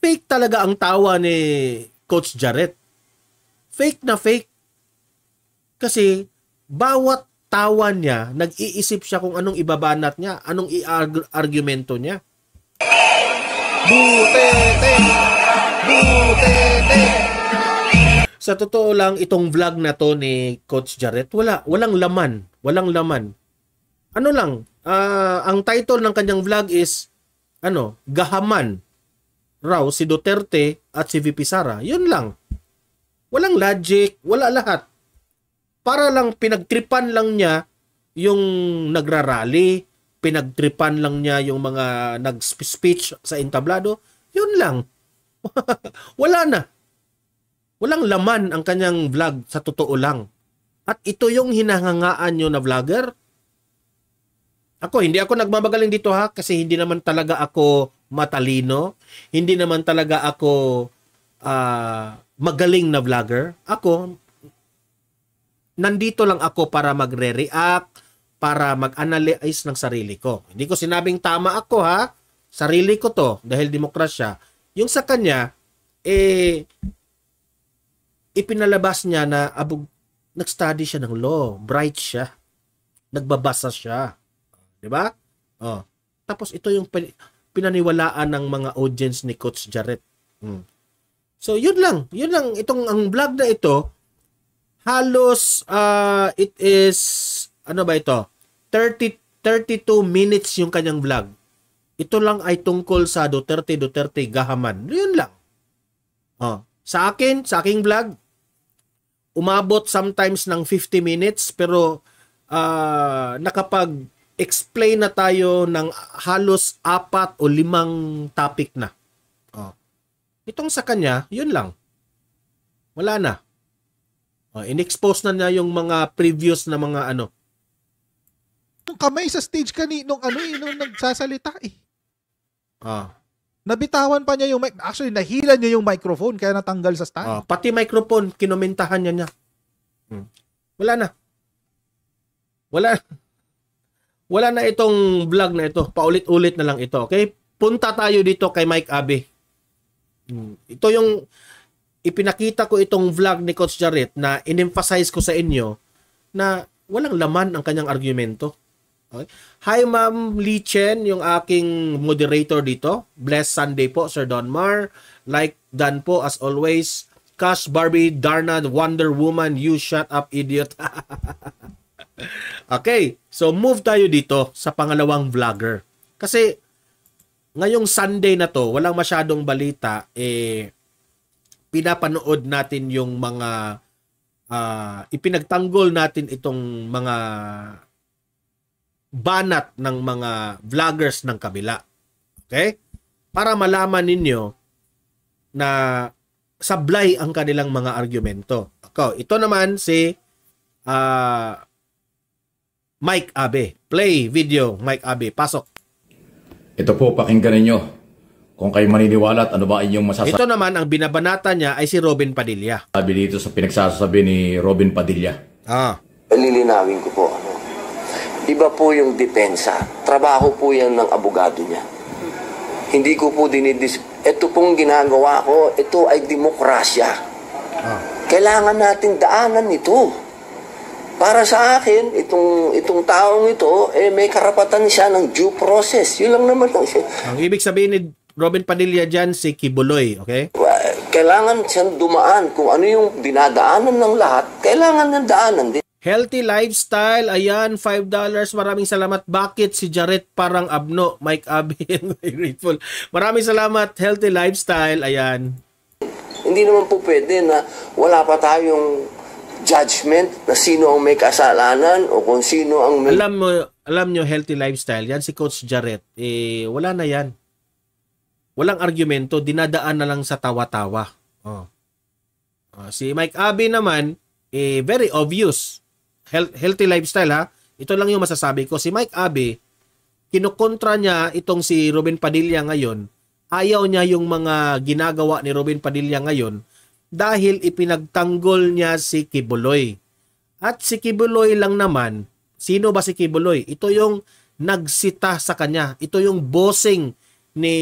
S1: Fake talaga ang tawa ni Coach Jarrett. Fake na fake. Kasi bawat tawa niya, nag-iisip siya kung anong ibabanat niya, anong i-argumento niya. Butete! Butete! Sa totoo lang, itong vlog na to ni Coach Jarrett, wala, walang laman. Walang laman. Ano lang, uh, ang title ng kanyang vlog is, ano, Gahaman raw si Duterte at si VP Sara. Yun lang. Walang logic, wala lahat para lang pinagtripan lang niya yung nagrarally, pinagtripan lang niya yung mga nag-speech sa entablado, yun lang. (laughs) Wala na. Walang laman ang kanyang vlog sa totoo lang. At ito yung hinahangaan nyo na vlogger. Ako, hindi ako nagmamagaling dito ha kasi hindi naman talaga ako matalino. Hindi naman talaga ako uh, magaling na vlogger. Ako, nandito lang ako para magre-react, para mag-analyze ng sarili ko. Hindi ko sinabing tama ako ha. Sarili ko to dahil demokrasya. Yung sa kanya, eh, ipinalabas niya na abog, nag-study siya ng law. Bright siya. Nagbabasa siya. Di ba? Oh. Tapos ito yung pinaniwalaan ng mga audience ni Coach Jarrett. Hmm. So, yun lang. Yun lang. Itong ang vlog na ito, halos uh, it is ano ba ito? 30 32 minutes yung kanyang vlog. Ito lang ay tungkol sa Duterte Duterte Gahaman. Yun lang. Oh, sa akin, sa aking vlog, umabot sometimes ng 50 minutes pero uh, nakapag explain na tayo ng halos apat o limang topic na. Oh. Itong sa kanya, yun lang. Wala na. Oh, in-expose na niya yung mga previous na mga ano. Yung kamay sa stage kani nung ano eh, nung nagsasalita eh. Ah. Nabitawan pa niya yung mic. Actually, nahilan niya yung microphone kaya natanggal sa stand. Ah, pati microphone, kinomentahan niya niya. Hmm. Wala na. Wala. Wala na itong vlog na ito. Paulit-ulit na lang ito, okay? Punta tayo dito kay Mike Abe. Hmm. Ito yung ipinakita ko itong vlog ni Coach Jaret na in-emphasize ko sa inyo na walang laman ang kanyang argumento. Okay. Hi Ma'am Lee Chen, yung aking moderator dito. Blessed Sunday po, Sir Donmar. Like Dan po, as always. Cash Barbie, Darna, Wonder Woman, you shut up, idiot. (laughs) okay, so move tayo dito sa pangalawang vlogger. Kasi ngayong Sunday na to, walang masyadong balita, eh, pinapanood natin yung mga uh, ipinagtanggol natin itong mga banat ng mga vloggers ng kabila. Okay? Para malaman ninyo na sablay ang kanilang mga argumento. Ako, ito naman si uh, Mike Abe. Play video, Mike Abe. Pasok. Ito po, pakinggan ninyo kung kayo maniniwala at ano ba inyong masasabi. Ito naman ang binabanata niya ay si Robin Padilla. Sabi dito sa pinagsasabi ni Robin Padilla. Ah. Lilinawin ko po. Ano,
S2: iba po yung depensa. Trabaho po yan ng abogado niya. Hindi ko po dinidis... Ito pong ginagawa ko, ito ay demokrasya. Ah. Kailangan natin daanan ito. Para sa akin, itong, itong taong ito, eh, may karapatan siya ng due process. Yun lang naman. Ang
S1: ibig sabihin ni Robin Padilla dyan, si Kibuloy, okay?
S2: Kailangan siyang dumaan kung ano yung dinadaanan ng lahat,
S1: kailangan ng daanan din. Healthy lifestyle, ayan, $5. Maraming salamat. Bakit si Jaret parang abno? Mike Abin, (laughs) grateful. Maraming salamat. Healthy lifestyle, ayan. Hindi naman po pwede
S2: na wala pa tayong judgment na sino ang may kasalanan o kung
S1: sino ang may... Alam mo, alam nyo, healthy lifestyle, yan si Coach Jaret. Eh, wala na yan walang argumento, dinadaan na lang sa tawa-tawa. Oh. Oh, si Mike Abe naman, eh, very obvious. Health, healthy lifestyle ha. Ito lang yung masasabi ko. Si Mike Abe, kinukontra niya itong si Robin Padilla ngayon. Ayaw niya yung mga ginagawa ni Robin Padilla ngayon dahil ipinagtanggol niya si Kibuloy. At si Kibuloy lang naman, sino ba si Kibuloy? Ito yung nagsita sa kanya. Ito yung bossing ni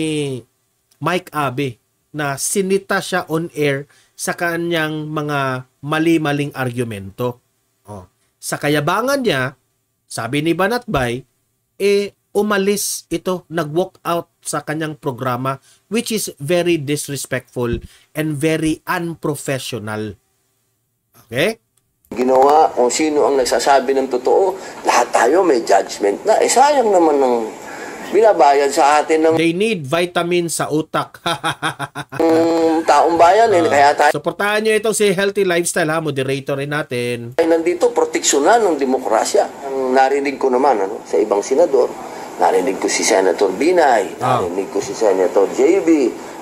S1: Mike Abe na sinita siya on air sa kanyang mga mali-maling argumento. Oh. Sa kayabangan niya, sabi ni Banatbay, eh umalis ito, nag-walk out sa kanyang programa which is very disrespectful and very unprofessional.
S2: Okay? Ginawa kung sino ang nagsasabi ng totoo, lahat tayo may judgment na. Eh sayang naman ng binabayad sa atin ng
S1: They need vitamin sa utak. um, (laughs) taong bayan eh, uh, kaya tayo. Suportahan niyo itong si Healthy Lifestyle ha, moderator rin natin. Ay nandito proteksyonan
S2: ng demokrasya. Ang narinig ko naman ano, sa ibang senador, narinig ko si Senator Binay, oh. narinig ko si Senator JB,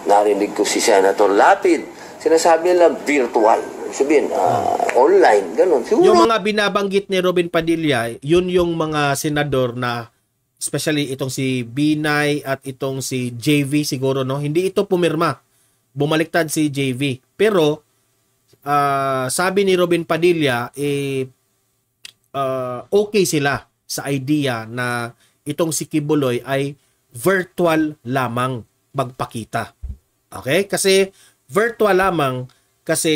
S2: narinig ko si Senator Lapid. Sinasabi nila virtual sabihin, uh, online, ganun. Siguro, yung
S1: mga binabanggit ni Robin Padilla, yun yung mga senador na especially itong si Binay at itong si JV siguro no hindi ito pumirma bumaliktad si JV pero uh, sabi ni Robin Padilla eh uh, okay sila sa idea na itong si Kibuloy ay virtual lamang magpakita okay kasi virtual lamang kasi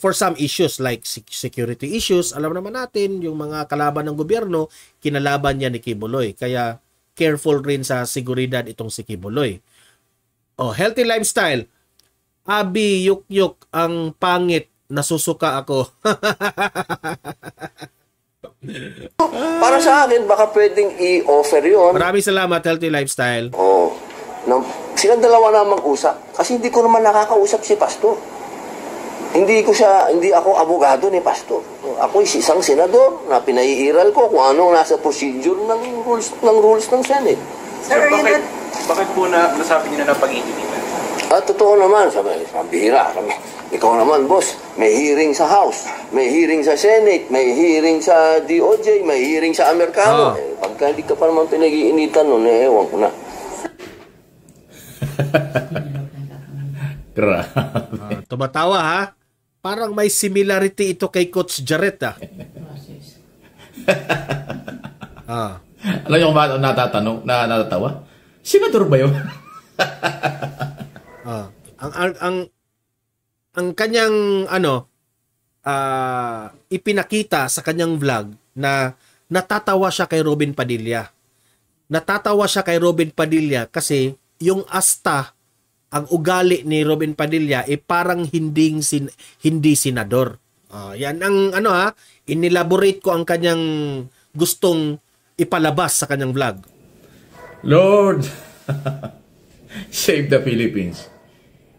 S1: for some issues like security issues, alam naman natin yung mga kalaban ng gobyerno, kinalaban niya ni Kibuloy. Kaya careful rin sa seguridad itong si Kibuloy. Oh, healthy lifestyle. Abi, yuk-yuk, ang pangit, nasusuka ako. (laughs)
S2: Para sa akin, baka pwedeng i-offer yon.
S1: Maraming salamat, healthy lifestyle. Oo. Oh,
S2: silang dalawa na mag-usap. Kasi hindi ko naman nakakausap si Pastor. Hindi ko siya, hindi ako abogado ni Pastor. Ako isang senador na pinaiiral ko kung ano nasa procedure ng rules ng rules ng Senate. Sir, Sir bakit, bakit po na
S1: nasabi niyo na pag iinitan Ah, totoo naman, sabi,
S2: bihira. Sabi, ikaw naman, boss, may hearing sa House, may hearing sa Senate, may hearing sa DOJ, may hearing sa Amerikano. Oh. Eh, pagka hindi ka pa naman pinag-iinitan nun, eh, ewan ko na.
S1: (laughs) Grabe. Ah, tumatawa ha? Parang may similarity ito kay Coach Jarrett ah. (laughs) ah. Alam niyo mga natatanong, na, natatawa? Senador ba yun? ah. ang, ang, ang, ang kanyang ano, uh, ipinakita sa kanyang vlog na natatawa siya kay Robin Padilla. Natatawa siya kay Robin Padilla kasi yung asta ang ugali ni Robin Padilla ay eh, parang hindi sin, hindi senador. Uh, yan ang ano ha, inelaborate ko ang kanyang gustong ipalabas sa kanyang vlog. Lord,
S2: (laughs) save the Philippines.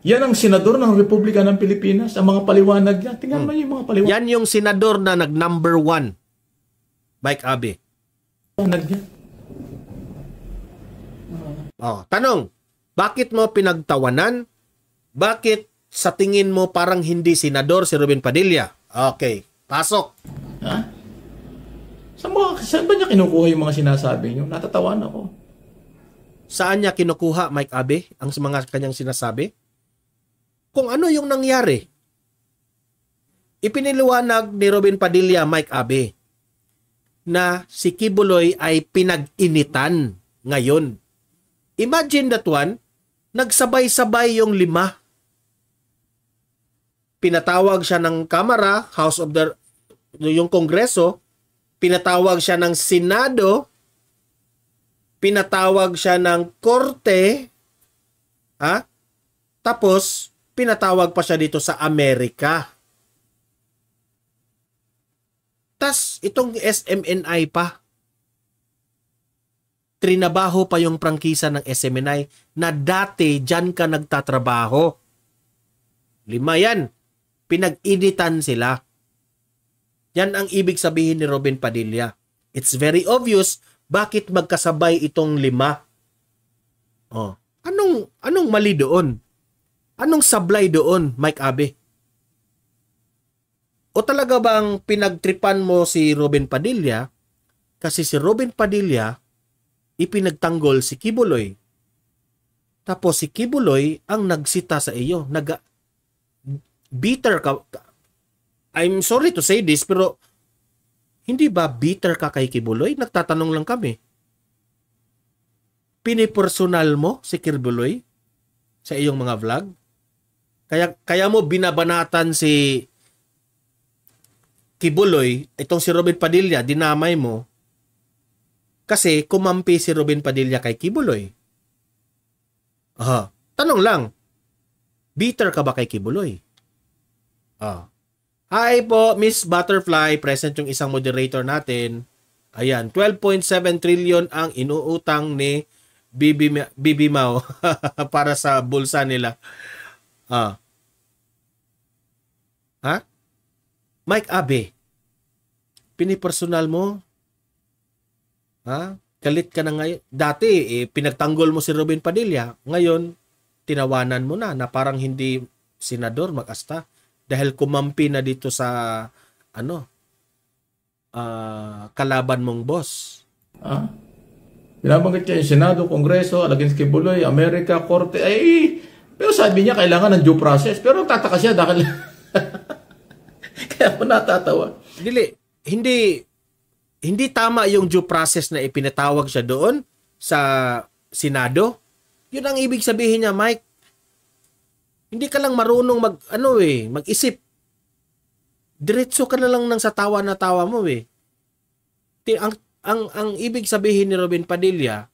S1: Yan ang senador ng Republika ng Pilipinas, ang mga paliwanag niya. Tingnan hmm. mo yung mga paliwanag. Yan yung senador na nag number one, Mike Abe. Oh, tanong, bakit mo pinagtawanan? Bakit sa tingin mo parang hindi senador si Ruben Padilla? Okay, pasok. Ha? Saan, mo, saan ba niya kinukuha yung mga sinasabi niyo? Natatawan ako. Saan niya kinukuha, Mike Abe, ang mga kanyang sinasabi? Kung ano yung nangyari. Ipiniliwanag ni Robin Padilla, Mike Abe, na si Kibuloy ay pinag-initan ngayon. Imagine that one, nagsabay-sabay yung lima. Pinatawag siya ng Kamara, House of the yung Kongreso, pinatawag siya ng Senado, pinatawag siya ng Korte, ha? Tapos pinatawag pa siya dito sa Amerika. Tas itong SMNI pa trinabaho pa yung prangkisa ng SMNI na dati dyan ka nagtatrabaho. Lima yan. Pinag-initan sila. Yan ang ibig sabihin ni Robin Padilla. It's very obvious bakit magkasabay itong lima. Oh, anong anong mali doon? Anong sablay doon, Mike Abe? O talaga bang pinagtripan mo si Robin Padilla? Kasi si Robin Padilla ipinagtanggol si Kibuloy. Tapos si Kibuloy ang nagsita sa iyo. Nag bitter ka. I'm sorry to say this pero hindi ba bitter ka kay Kibuloy? Nagtatanong lang kami. Pinipersonal mo si Kibuloy sa iyong mga vlog? Kaya kaya mo binabanatan si Kibuloy, itong si Robin Padilla, dinamay mo kasi kumampi si Robin Padilla kay Kibuloy. Ah, tanong lang. Bitter ka ba kay Kibuloy? Ah. Hi po, Miss Butterfly. Present yung isang moderator natin. Ayan, 12.7 trillion ang inuutang ni Bibi, Bibi Mao (laughs) para sa bulsa nila. Ah. Ha? Mike Abe, pinipersonal mo Ha? Galit ka na ngayon. Dati, eh, pinagtanggol mo si Robin Padilla. Ngayon, tinawanan mo na na parang hindi senador mag-asta dahil kumampi na dito sa ano uh, kalaban mong boss. Ha? Ah? binabanggit niya yung Senado, Kongreso, Alaginski Buloy, Amerika, Korte, ay, pero sabi niya kailangan ng due process. Pero tataka siya dahil, (laughs) kaya ako natatawa. Dili, hindi, hindi tama yung due process na ipinatawag siya doon sa Senado. Yun ang ibig sabihin niya, Mike. Hindi ka lang marunong mag, ano eh, mag-isip. Diretso ka na lang nang sa tawa na tawa mo eh. Ang, ang, ang ibig sabihin ni Robin Padilla,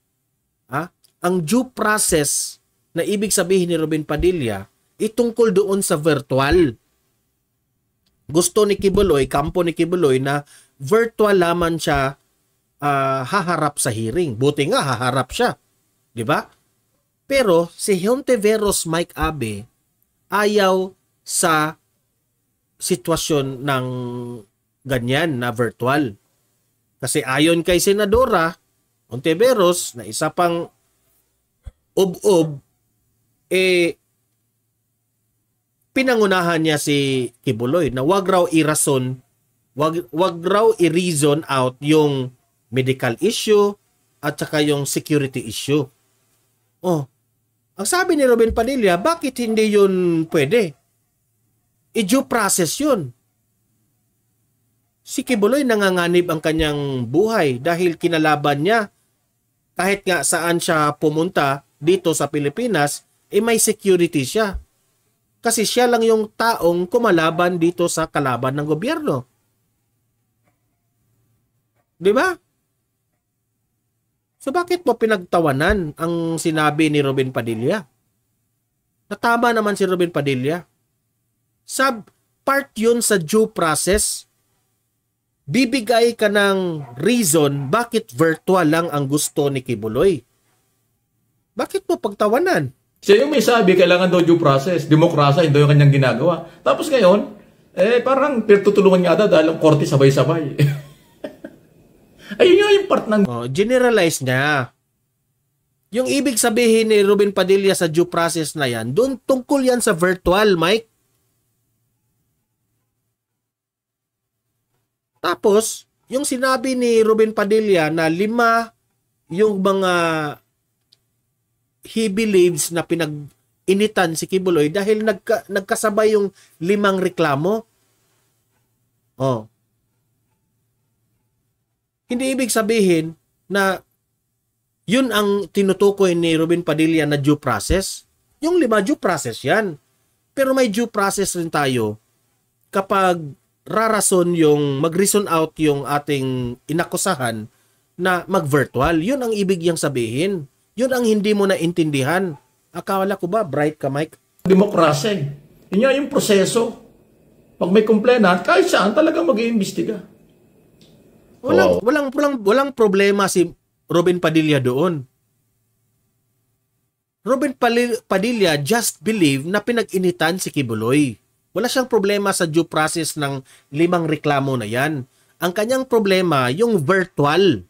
S1: ha? ang due process na ibig sabihin ni Robin Padilla, itungkol doon sa virtual. Gusto ni Kibuloy, kampo ni Kibuloy na virtual lamang siya uh, haharap sa hearing. Buti nga haharap siya. 'Di ba? Pero si Hontiveros Mike Abe ayaw sa sitwasyon ng ganyan na virtual. Kasi ayon kay Senadora Hontiveros na isa pang ob-ob eh pinangunahan niya si Kibuloy na wag raw irason wag wag raw i-reason out yung medical issue at saka yung security issue. Oh, ang sabi ni Ruben Padilla, bakit hindi yun pwede? I-due process yun. Si Kibuloy nanganganib ang kanyang buhay dahil kinalaban niya kahit nga saan siya pumunta dito sa Pilipinas, eh may security siya. Kasi siya lang yung taong kumalaban dito sa kalaban ng gobyerno. Di ba? So bakit mo pinagtawanan ang sinabi ni Ruben Padilla? Natama naman si Ruben Padilla. Sub part yun sa due process. Bibigay ka ng reason bakit virtual lang ang gusto ni Kibuloy. Bakit mo pagtawanan? Siya yung may sabi, kailangan daw due process. Demokrasa, hindi yung kanyang ginagawa. Tapos ngayon, eh parang pertutulungan nga daw dahil ang korte sabay-sabay. (laughs) Ayun yung import ng... Oh, generalize niya. Yung ibig sabihin ni Ruben Padilla sa due process na yan, doon tungkol yan sa virtual, Mike. Tapos, yung sinabi ni Ruben Padilla na lima yung mga he believes na pinag-initan si Kibuloy dahil nagka, nagkasabay yung limang reklamo. Oh, hindi ibig sabihin na yun ang tinutukoy ni Ruben Padilla na due process. Yung lima, due process yan. Pero may due process rin tayo kapag rarason yung mag-reason out yung ating inakusahan na mag-virtual. Yun ang ibig niyang sabihin. Yun ang hindi mo naintindihan. Akala ko ba, bright ka, Mike? Demokrasya eh. Yun yung proseso. Pag may complainant, kahit saan talaga mag-iimbestiga. Walang, Oo. walang, walang, walang problema si Robin Padilla doon. Robin Padilla just believe na pinag-initan si Kibuloy. Wala siyang problema sa due process ng limang reklamo na yan. Ang kanyang problema, yung virtual.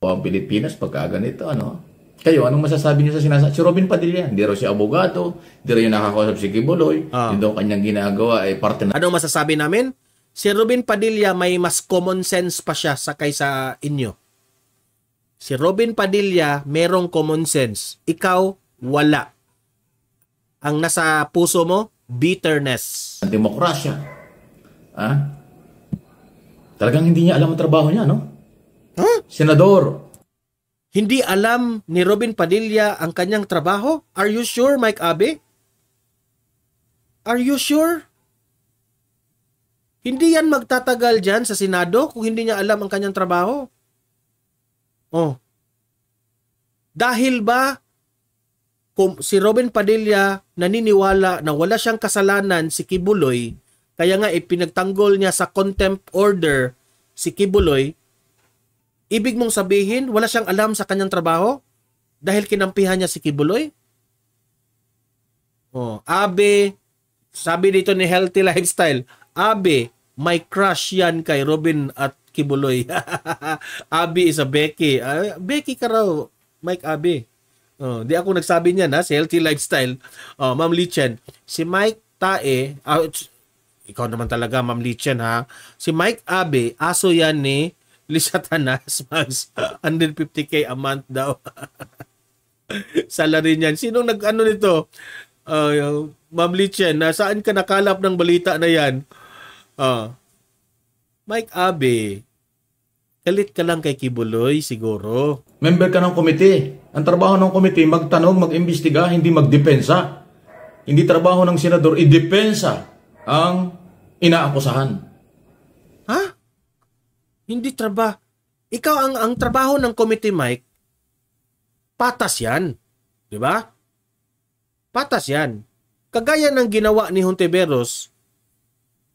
S1: O ang Pilipinas pagkaganito, ano? Kayo, anong masasabi niyo sa sinasabi? Si Robin Padilla, hindi raw si abogado, hindi raw yung nakakausap si Kibuloy, Ah. hindi kanyang ginagawa ay parte na... Anong masasabi namin? Si Robin Padilla may mas common sense pa siya sa kaysa inyo. Si Robin Padilla merong common sense. Ikaw, wala. Ang nasa puso mo, bitterness. Demokrasya. Ha? Talagang hindi niya alam ang trabaho niya, no? Huh? Senador. Hindi alam ni Robin Padilla ang kanyang trabaho? Are you sure, Mike Abe? Are you sure? Hindi yan magtatagal dyan sa Senado kung hindi niya alam ang kanyang trabaho. Oh. Dahil ba kung si Robin Padilla naniniwala na wala siyang kasalanan si Kibuloy, kaya nga ipinagtanggol niya sa contempt order si Kibuloy, ibig mong sabihin wala siyang alam sa kanyang trabaho dahil kinampihan niya si Kibuloy? Oh, Abe, sabi dito ni Healthy Lifestyle, Abe, may crush yan kay Robin at Kibuloy. (laughs) Abe is a Becky. Uh, Becky ka raw, Mike Abe. Oh, di ako nagsabi niyan ha, si healthy lifestyle. Oh, Ma'am Lichen, si Mike Tae, uh, ikaw naman talaga Ma'am Lichen ha. Si Mike Abe, aso yan ni Lisatanas, mags 150k a month daw. (laughs) Salary niyan. Sinong nag-ano nito? Uh, Ma'am Lichen, saan ka nakalap ng balita na yan? Uh, Mike Abe, kalit ka lang kay Kibuloy siguro. Member ka ng komite. Ang trabaho ng komite, magtanong, mag-imbestiga, hindi magdepensa. Hindi trabaho ng senador, idepensa ang inaakusahan. Ha? Hindi trabaho. Ikaw ang ang trabaho ng komite, Mike. Patas 'yan. 'Di ba? Patas 'yan. Kagaya ng ginawa ni Hontiveros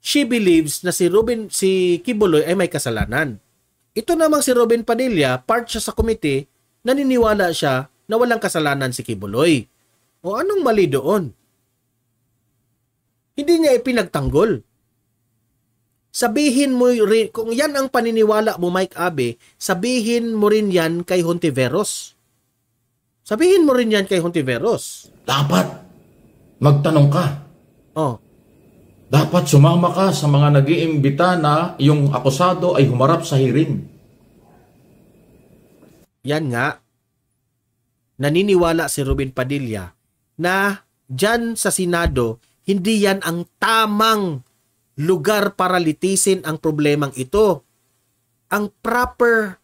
S1: she believes na si Ruben si Kibuloy ay may kasalanan. Ito namang si Ruben Padilla, part siya sa komite, naniniwala siya na walang kasalanan si Kibuloy. O anong mali doon? Hindi niya ipinagtanggol. Sabihin mo rin, kung yan ang paniniwala mo Mike Abe, sabihin mo rin yan kay Hontiveros. Sabihin mo rin yan kay Hontiveros. Dapat magtanong ka. Oh. Dapat sumama ka sa mga nag-iimbita na yung akusado ay humarap sa hearing. Yan nga, naniniwala si Ruben Padilla na dyan sa Senado, hindi yan ang tamang lugar para litisin ang problemang ito. Ang proper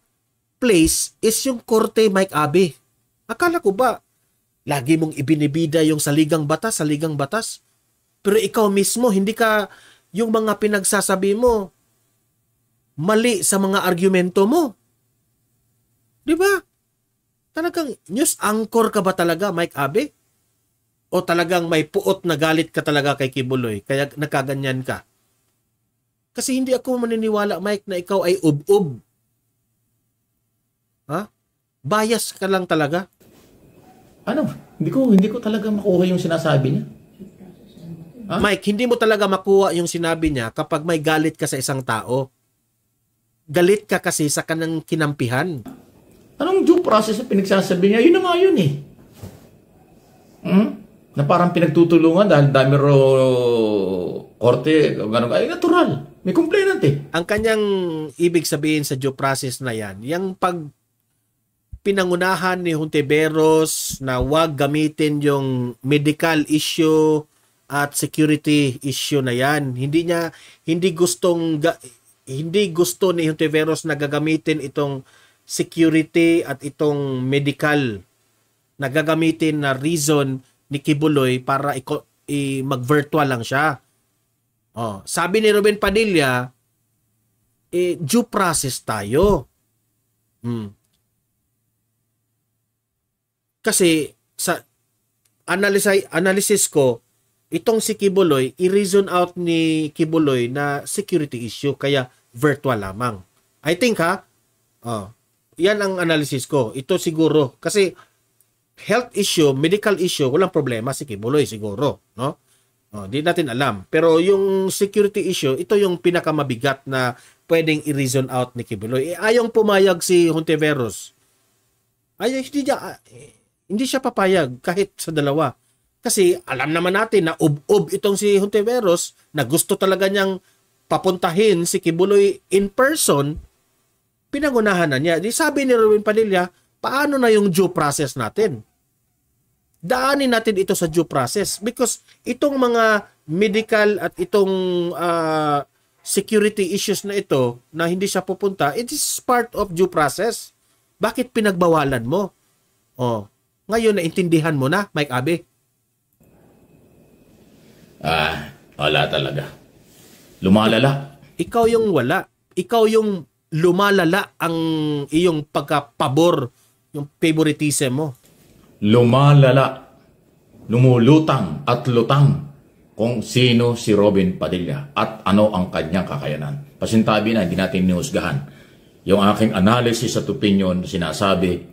S1: place is yung Korte Mike Abe. Akala ko ba, lagi mong ibinibida yung saligang batas, saligang batas? Pero ikaw mismo, hindi ka, yung mga pinagsasabi mo, mali sa mga argumento mo. Di ba? Talagang news anchor ka ba talaga, Mike Abe? O talagang may puot na galit ka talaga kay Kibuloy, kaya nakaganyan ka? Kasi hindi ako maniniwala, Mike, na ikaw ay ub-ub. Ha? Bias ka lang talaga? Ano? Hindi ko hindi ko talaga makuha yung sinasabi niya. Huh? Mike, hindi mo talaga makuha yung sinabi niya kapag may galit ka sa isang tao. Galit ka kasi sa kanang kinampihan. Anong due process na pinagsasabi niya? Yun na nga yun eh. Hmm? Na parang pinagtutulungan dahil dami ro korte, ganun. Ay, natural. May complainant eh. Ang kanyang ibig sabihin sa due process na yan, yung pag pinangunahan ni Hontiveros na wag gamitin yung medical issue at security issue na 'yan. Hindi niya hindi gustong hindi gusto ni Hontiveros na gagamitin itong security at itong medical na gagamitin na reason ni Kibuloy para mag-virtual lang siya. Oh, sabi ni Ruben Padilla, eh, due process tayo. Hmm. Kasi sa analysis, analysis ko, itong si Kibuloy, i-reason out ni Kibuloy na security issue, kaya virtual lamang. I think ha, oh, yan ang analysis ko. Ito siguro, kasi health issue, medical issue, walang problema si Kibuloy siguro, no? Oh, di natin alam. Pero yung security issue, ito yung pinakamabigat na pwedeng i-reason out ni Kibuloy. Eh, ayong pumayag si Hontiveros. Ay, hindi niya, ah, eh, hindi siya papayag kahit sa dalawa. Kasi alam naman natin na ub-ub itong si Hontiveros na gusto talaga niyang papuntahin si Kibuloy in person, pinagunahan na niya. Di sabi ni Ruben Padilla, paano na yung due process natin? Daanin natin ito sa due process because itong mga medical at itong uh, security issues na ito na hindi siya pupunta, it is part of due process. Bakit pinagbawalan mo? Oh, ngayon naintindihan mo na, Mike Abe. Ah, wala talaga.
S2: Lumalala.
S1: Ikaw yung wala. Ikaw yung lumalala ang iyong pagkapabor, yung favoritism mo. Lumalala. Lumulutang at lutang kung sino si Robin Padilla at ano ang kanyang kakayanan. Pasintabi na, hindi natin nihusgahan. Yung aking analysis at opinion sinasabi,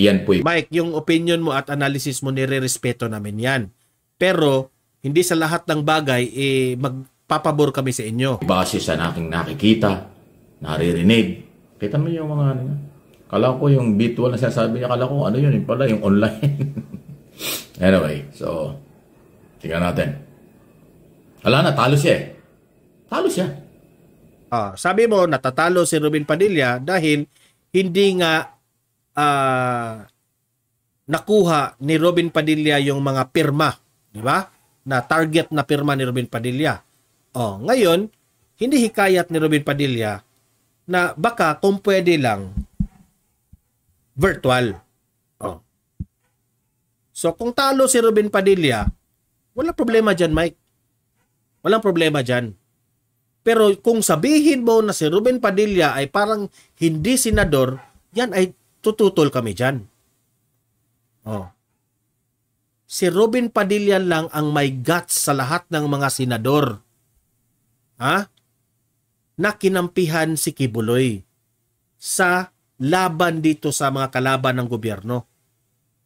S1: iyan po. Mike, yung opinion mo at analysis mo nire-respeto namin yan. Pero hindi sa lahat ng bagay eh, magpapabor kami sa inyo. Base sa aking nakikita, naririnig, kita mo yung mga ano yan. Kala ko yung virtual na sinasabi niya, kala ko ano yun, yung pala yung online.
S2: (laughs)
S1: anyway, so, tingnan natin. Wala na, talo siya eh. Talo siya. Ah, sabi mo, natatalo si Ruben Padilla dahil hindi nga uh, nakuha ni Robin Padilla yung mga pirma, di ba? na target na pirma ni Ruben Padilla. Oh, ngayon, hindi hikayat ni Ruben Padilla na baka kung pwede lang virtual. Oh. So kung talo si Ruben Padilla, wala problema diyan, Mike. Walang problema diyan. Pero kung sabihin mo na si Ruben Padilla ay parang hindi senador, yan ay tututol kami diyan. Oh si Robin Padilla lang ang may guts sa lahat ng mga senador. Ha? Na kinampihan si Kibuloy sa laban dito sa mga kalaban ng gobyerno.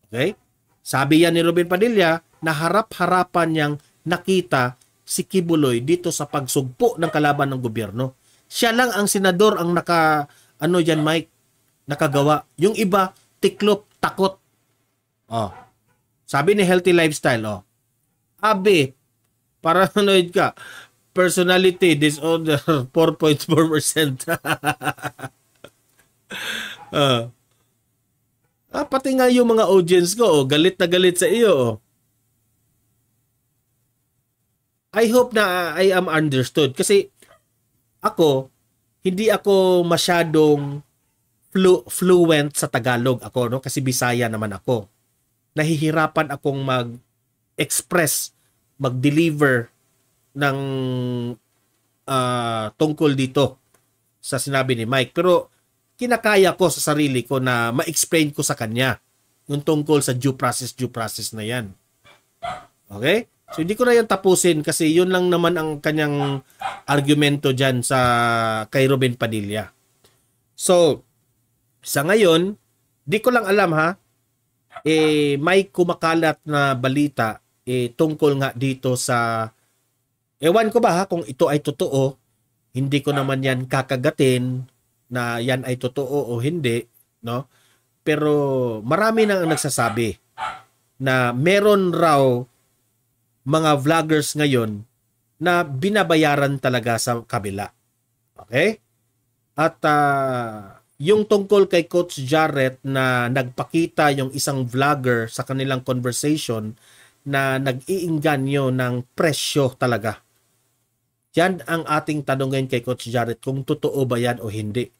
S1: Okay? Sabi yan ni Robin Padilla na harap-harapan niyang nakita si Kibuloy dito sa pagsugpo ng kalaban ng gobyerno. Siya lang ang senador ang naka ano yan Mike nakagawa. Yung iba tiklop takot. Oh, sabi ni healthy lifestyle, oh. Abi, paranoid (laughs) ka. Personality disorder, 4.4%. (laughs) uh, (laughs) ah. ah, pati nga yung mga audience ko, oh, galit na galit sa iyo. Oh. I hope na I am understood. Kasi ako, hindi ako masyadong flu- fluent sa Tagalog ako, no? Kasi Bisaya naman ako nahihirapan akong mag-express, mag-deliver ng uh, tungkol dito sa sinabi ni Mike. Pero kinakaya ko sa sarili ko na ma-explain ko sa kanya yung tungkol sa due process, due process na yan. Okay? So hindi ko na yan tapusin kasi yun lang naman ang kanyang argumento dyan sa kay Ruben Padilla. So, sa ngayon, di ko lang alam ha, eh may kumakalat na balita eh tungkol nga dito sa ewan ko ba ha kung ito ay totoo, hindi ko ah. naman yan kakagatin na yan ay totoo o hindi, no? Pero marami nang nagsasabi na meron raw mga vloggers ngayon na binabayaran talaga sa kabila. Okay? At uh, yung tungkol kay Coach Jarrett na nagpakita yung isang vlogger sa kanilang conversation na nag-iinganyo ng presyo talaga. Yan ang ating tanong ngayon kay Coach Jarrett kung totoo ba yan o hindi.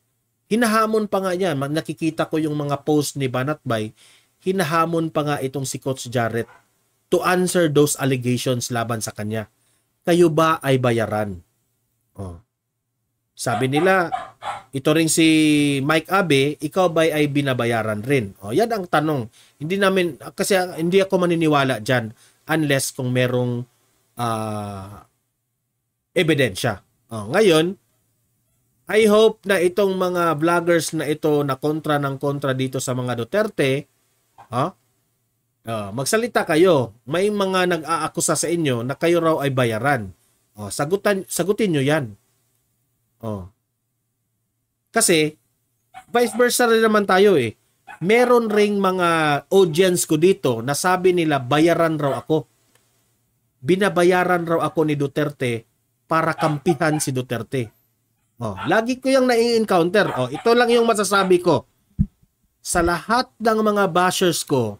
S1: Hinahamon pa nga yan. Nakikita ko yung mga post ni Banatbay. Hinahamon pa nga itong si Coach Jarrett to answer those allegations laban sa kanya. Kayo ba ay bayaran? Oh. Sabi nila, ito rin si Mike Abe, ikaw ba ay binabayaran rin? O, oh, yan ang tanong. Hindi namin, kasi hindi ako maniniwala dyan unless kung merong uh, ebidensya. O, oh, ngayon, I hope na itong mga vloggers na ito na kontra ng kontra dito sa mga Duterte, ha? Uh, magsalita kayo. May mga nag-aakusa sa inyo na kayo raw ay bayaran. O, oh, sagutan, sagutin nyo yan. Oh. Kasi, vice versa rin naman tayo eh. Meron ring mga audience ko dito na sabi nila bayaran raw ako. Binabayaran raw ako ni Duterte para kampihan si Duterte. Oh, lagi ko yung nai-encounter. Oh, ito lang yung masasabi ko. Sa lahat ng mga bashers ko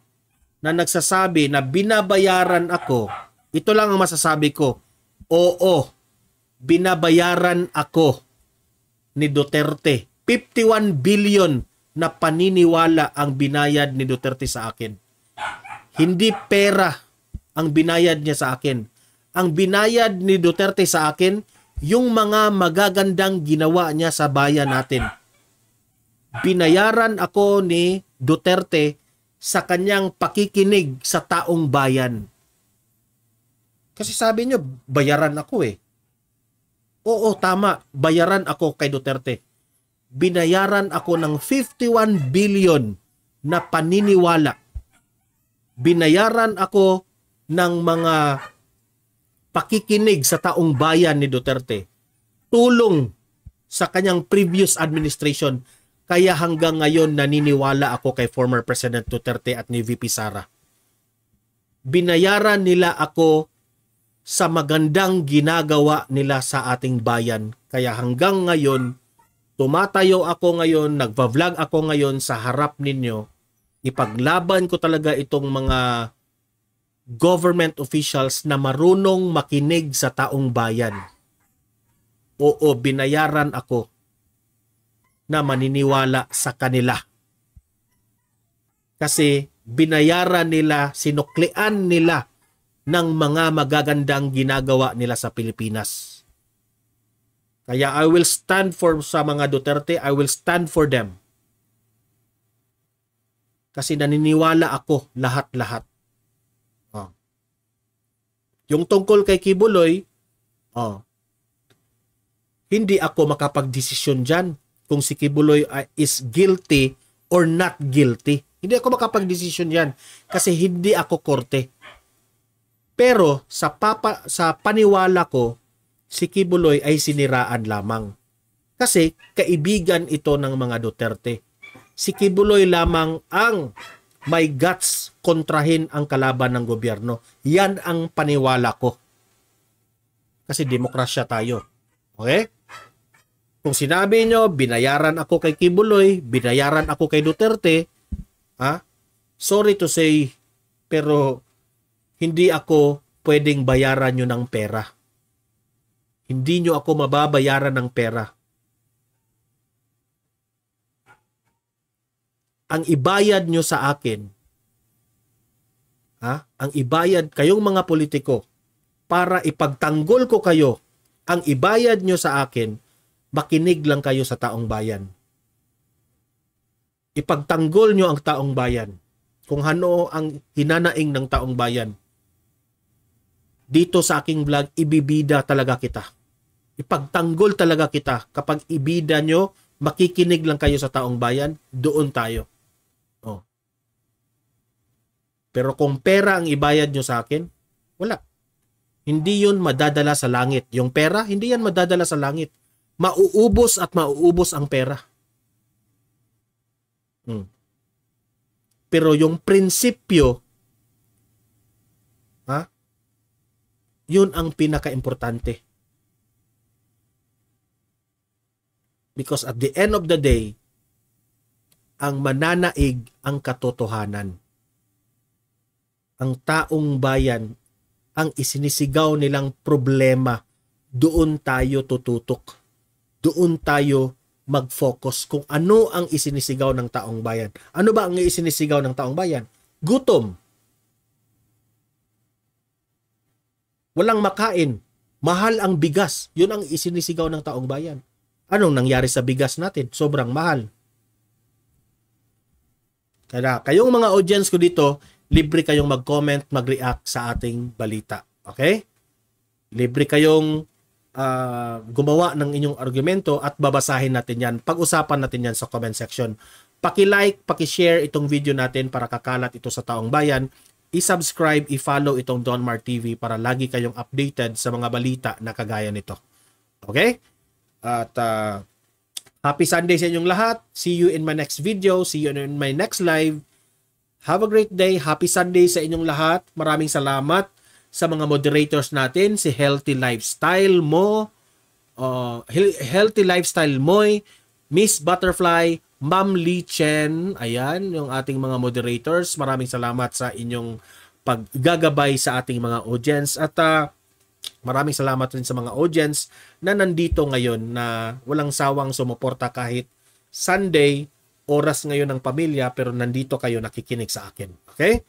S1: na nagsasabi na binabayaran ako, ito lang ang masasabi ko. Oo, binabayaran ako ni Duterte. 51 billion na paniniwala ang binayad ni Duterte sa akin. Hindi pera ang binayad niya sa akin. Ang binayad ni Duterte sa akin, yung mga magagandang ginawa niya sa bayan natin. Binayaran ako ni Duterte sa kanyang pakikinig sa taong bayan. Kasi sabi niyo, bayaran ako eh. Oo, tama. Bayaran ako kay Duterte. Binayaran ako ng 51 billion na paniniwala. Binayaran ako ng mga pakikinig sa taong bayan ni Duterte. Tulong sa kanyang previous administration. Kaya hanggang ngayon naniniwala ako kay former President Duterte at ni VP Sara. Binayaran nila ako sa magandang ginagawa nila sa ating bayan. Kaya hanggang ngayon, tumatayo ako ngayon, nagva-vlog ako ngayon sa harap ninyo. Ipaglaban ko talaga itong mga government officials na marunong makinig sa taong bayan. Oo, binayaran ako na maniniwala sa kanila. Kasi binayaran nila, sinuklian nila ng mga magagandang ginagawa nila sa Pilipinas. Kaya I will stand for sa mga Duterte, I will stand for them. Kasi naniniwala ako lahat-lahat. Oh. Yung tungkol kay Kibuloy, oh, hindi ako makapagdesisyon dyan kung si Kibuloy is guilty or not guilty. Hindi ako makapag-desisyon yan kasi hindi ako korte. Pero sa papa sa paniwala ko, si Kibuloy ay siniraan lamang. Kasi kaibigan ito ng mga Duterte. Si Kibuloy lamang ang may guts kontrahin ang kalaban ng gobyerno. Yan ang paniwala ko. Kasi demokrasya tayo. Okay? Kung sinabi nyo, binayaran ako kay Kibuloy, binayaran ako kay Duterte, ha? Ah, sorry to say, pero hindi ako pwedeng bayaran nyo ng pera. Hindi nyo ako mababayaran ng pera. Ang ibayad nyo sa akin, ha? ang ibayad kayong mga politiko, para ipagtanggol ko kayo, ang ibayad nyo sa akin, makinig lang kayo sa taong bayan. Ipagtanggol nyo ang taong bayan kung ano ang hinanaing ng taong bayan dito sa aking vlog, ibibida talaga kita. Ipagtanggol talaga kita. Kapag ibida nyo, makikinig lang kayo sa taong bayan, doon tayo. Oh. Pero kung pera ang ibayad nyo sa akin, wala. Hindi yun madadala sa langit. Yung pera, hindi yan madadala sa langit. Mauubos at mauubos ang pera. Hmm. Pero yung prinsipyo, ha? Yun ang pinaka-importante. Because at the end of the day, ang mananaig ang katotohanan. Ang taong bayan ang isinisigaw nilang problema. Doon tayo tututok. Doon tayo mag-focus kung ano ang isinisigaw ng taong bayan. Ano ba ang isinisigaw ng taong bayan? Gutom. Walang makain. Mahal ang bigas. Yun ang isinisigaw ng taong bayan. Anong nangyari sa bigas natin? Sobrang mahal. Kaya kayong mga audience ko dito, libre kayong mag-comment, mag-react sa ating balita. Okay? Libre kayong uh, gumawa ng inyong argumento at babasahin natin yan. Pag-usapan natin yan sa comment section. Paki-like, paki-share itong video natin para kakalat ito sa taong bayan i-subscribe, i-follow itong Donmar TV para lagi kayong updated sa mga balita na kagaya nito. Okay? At uh, happy Sunday sa inyong lahat. See you in my next video. See you in my next live. Have a great day. Happy Sunday sa inyong lahat. Maraming salamat sa mga moderators natin. Si Healthy Lifestyle Mo, uh, Healthy Lifestyle Moy, Miss Butterfly, Ma'am Lee Chen, ayan, yung ating mga moderators. Maraming salamat sa inyong paggagabay sa ating mga audience. At uh, maraming salamat rin sa mga audience na nandito ngayon na walang sawang sumuporta kahit Sunday, oras ngayon ng pamilya, pero nandito kayo nakikinig sa akin. Okay?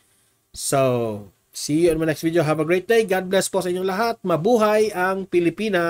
S1: So, see you in my next video. Have a great day. God bless po sa inyong lahat. Mabuhay ang Pilipinas!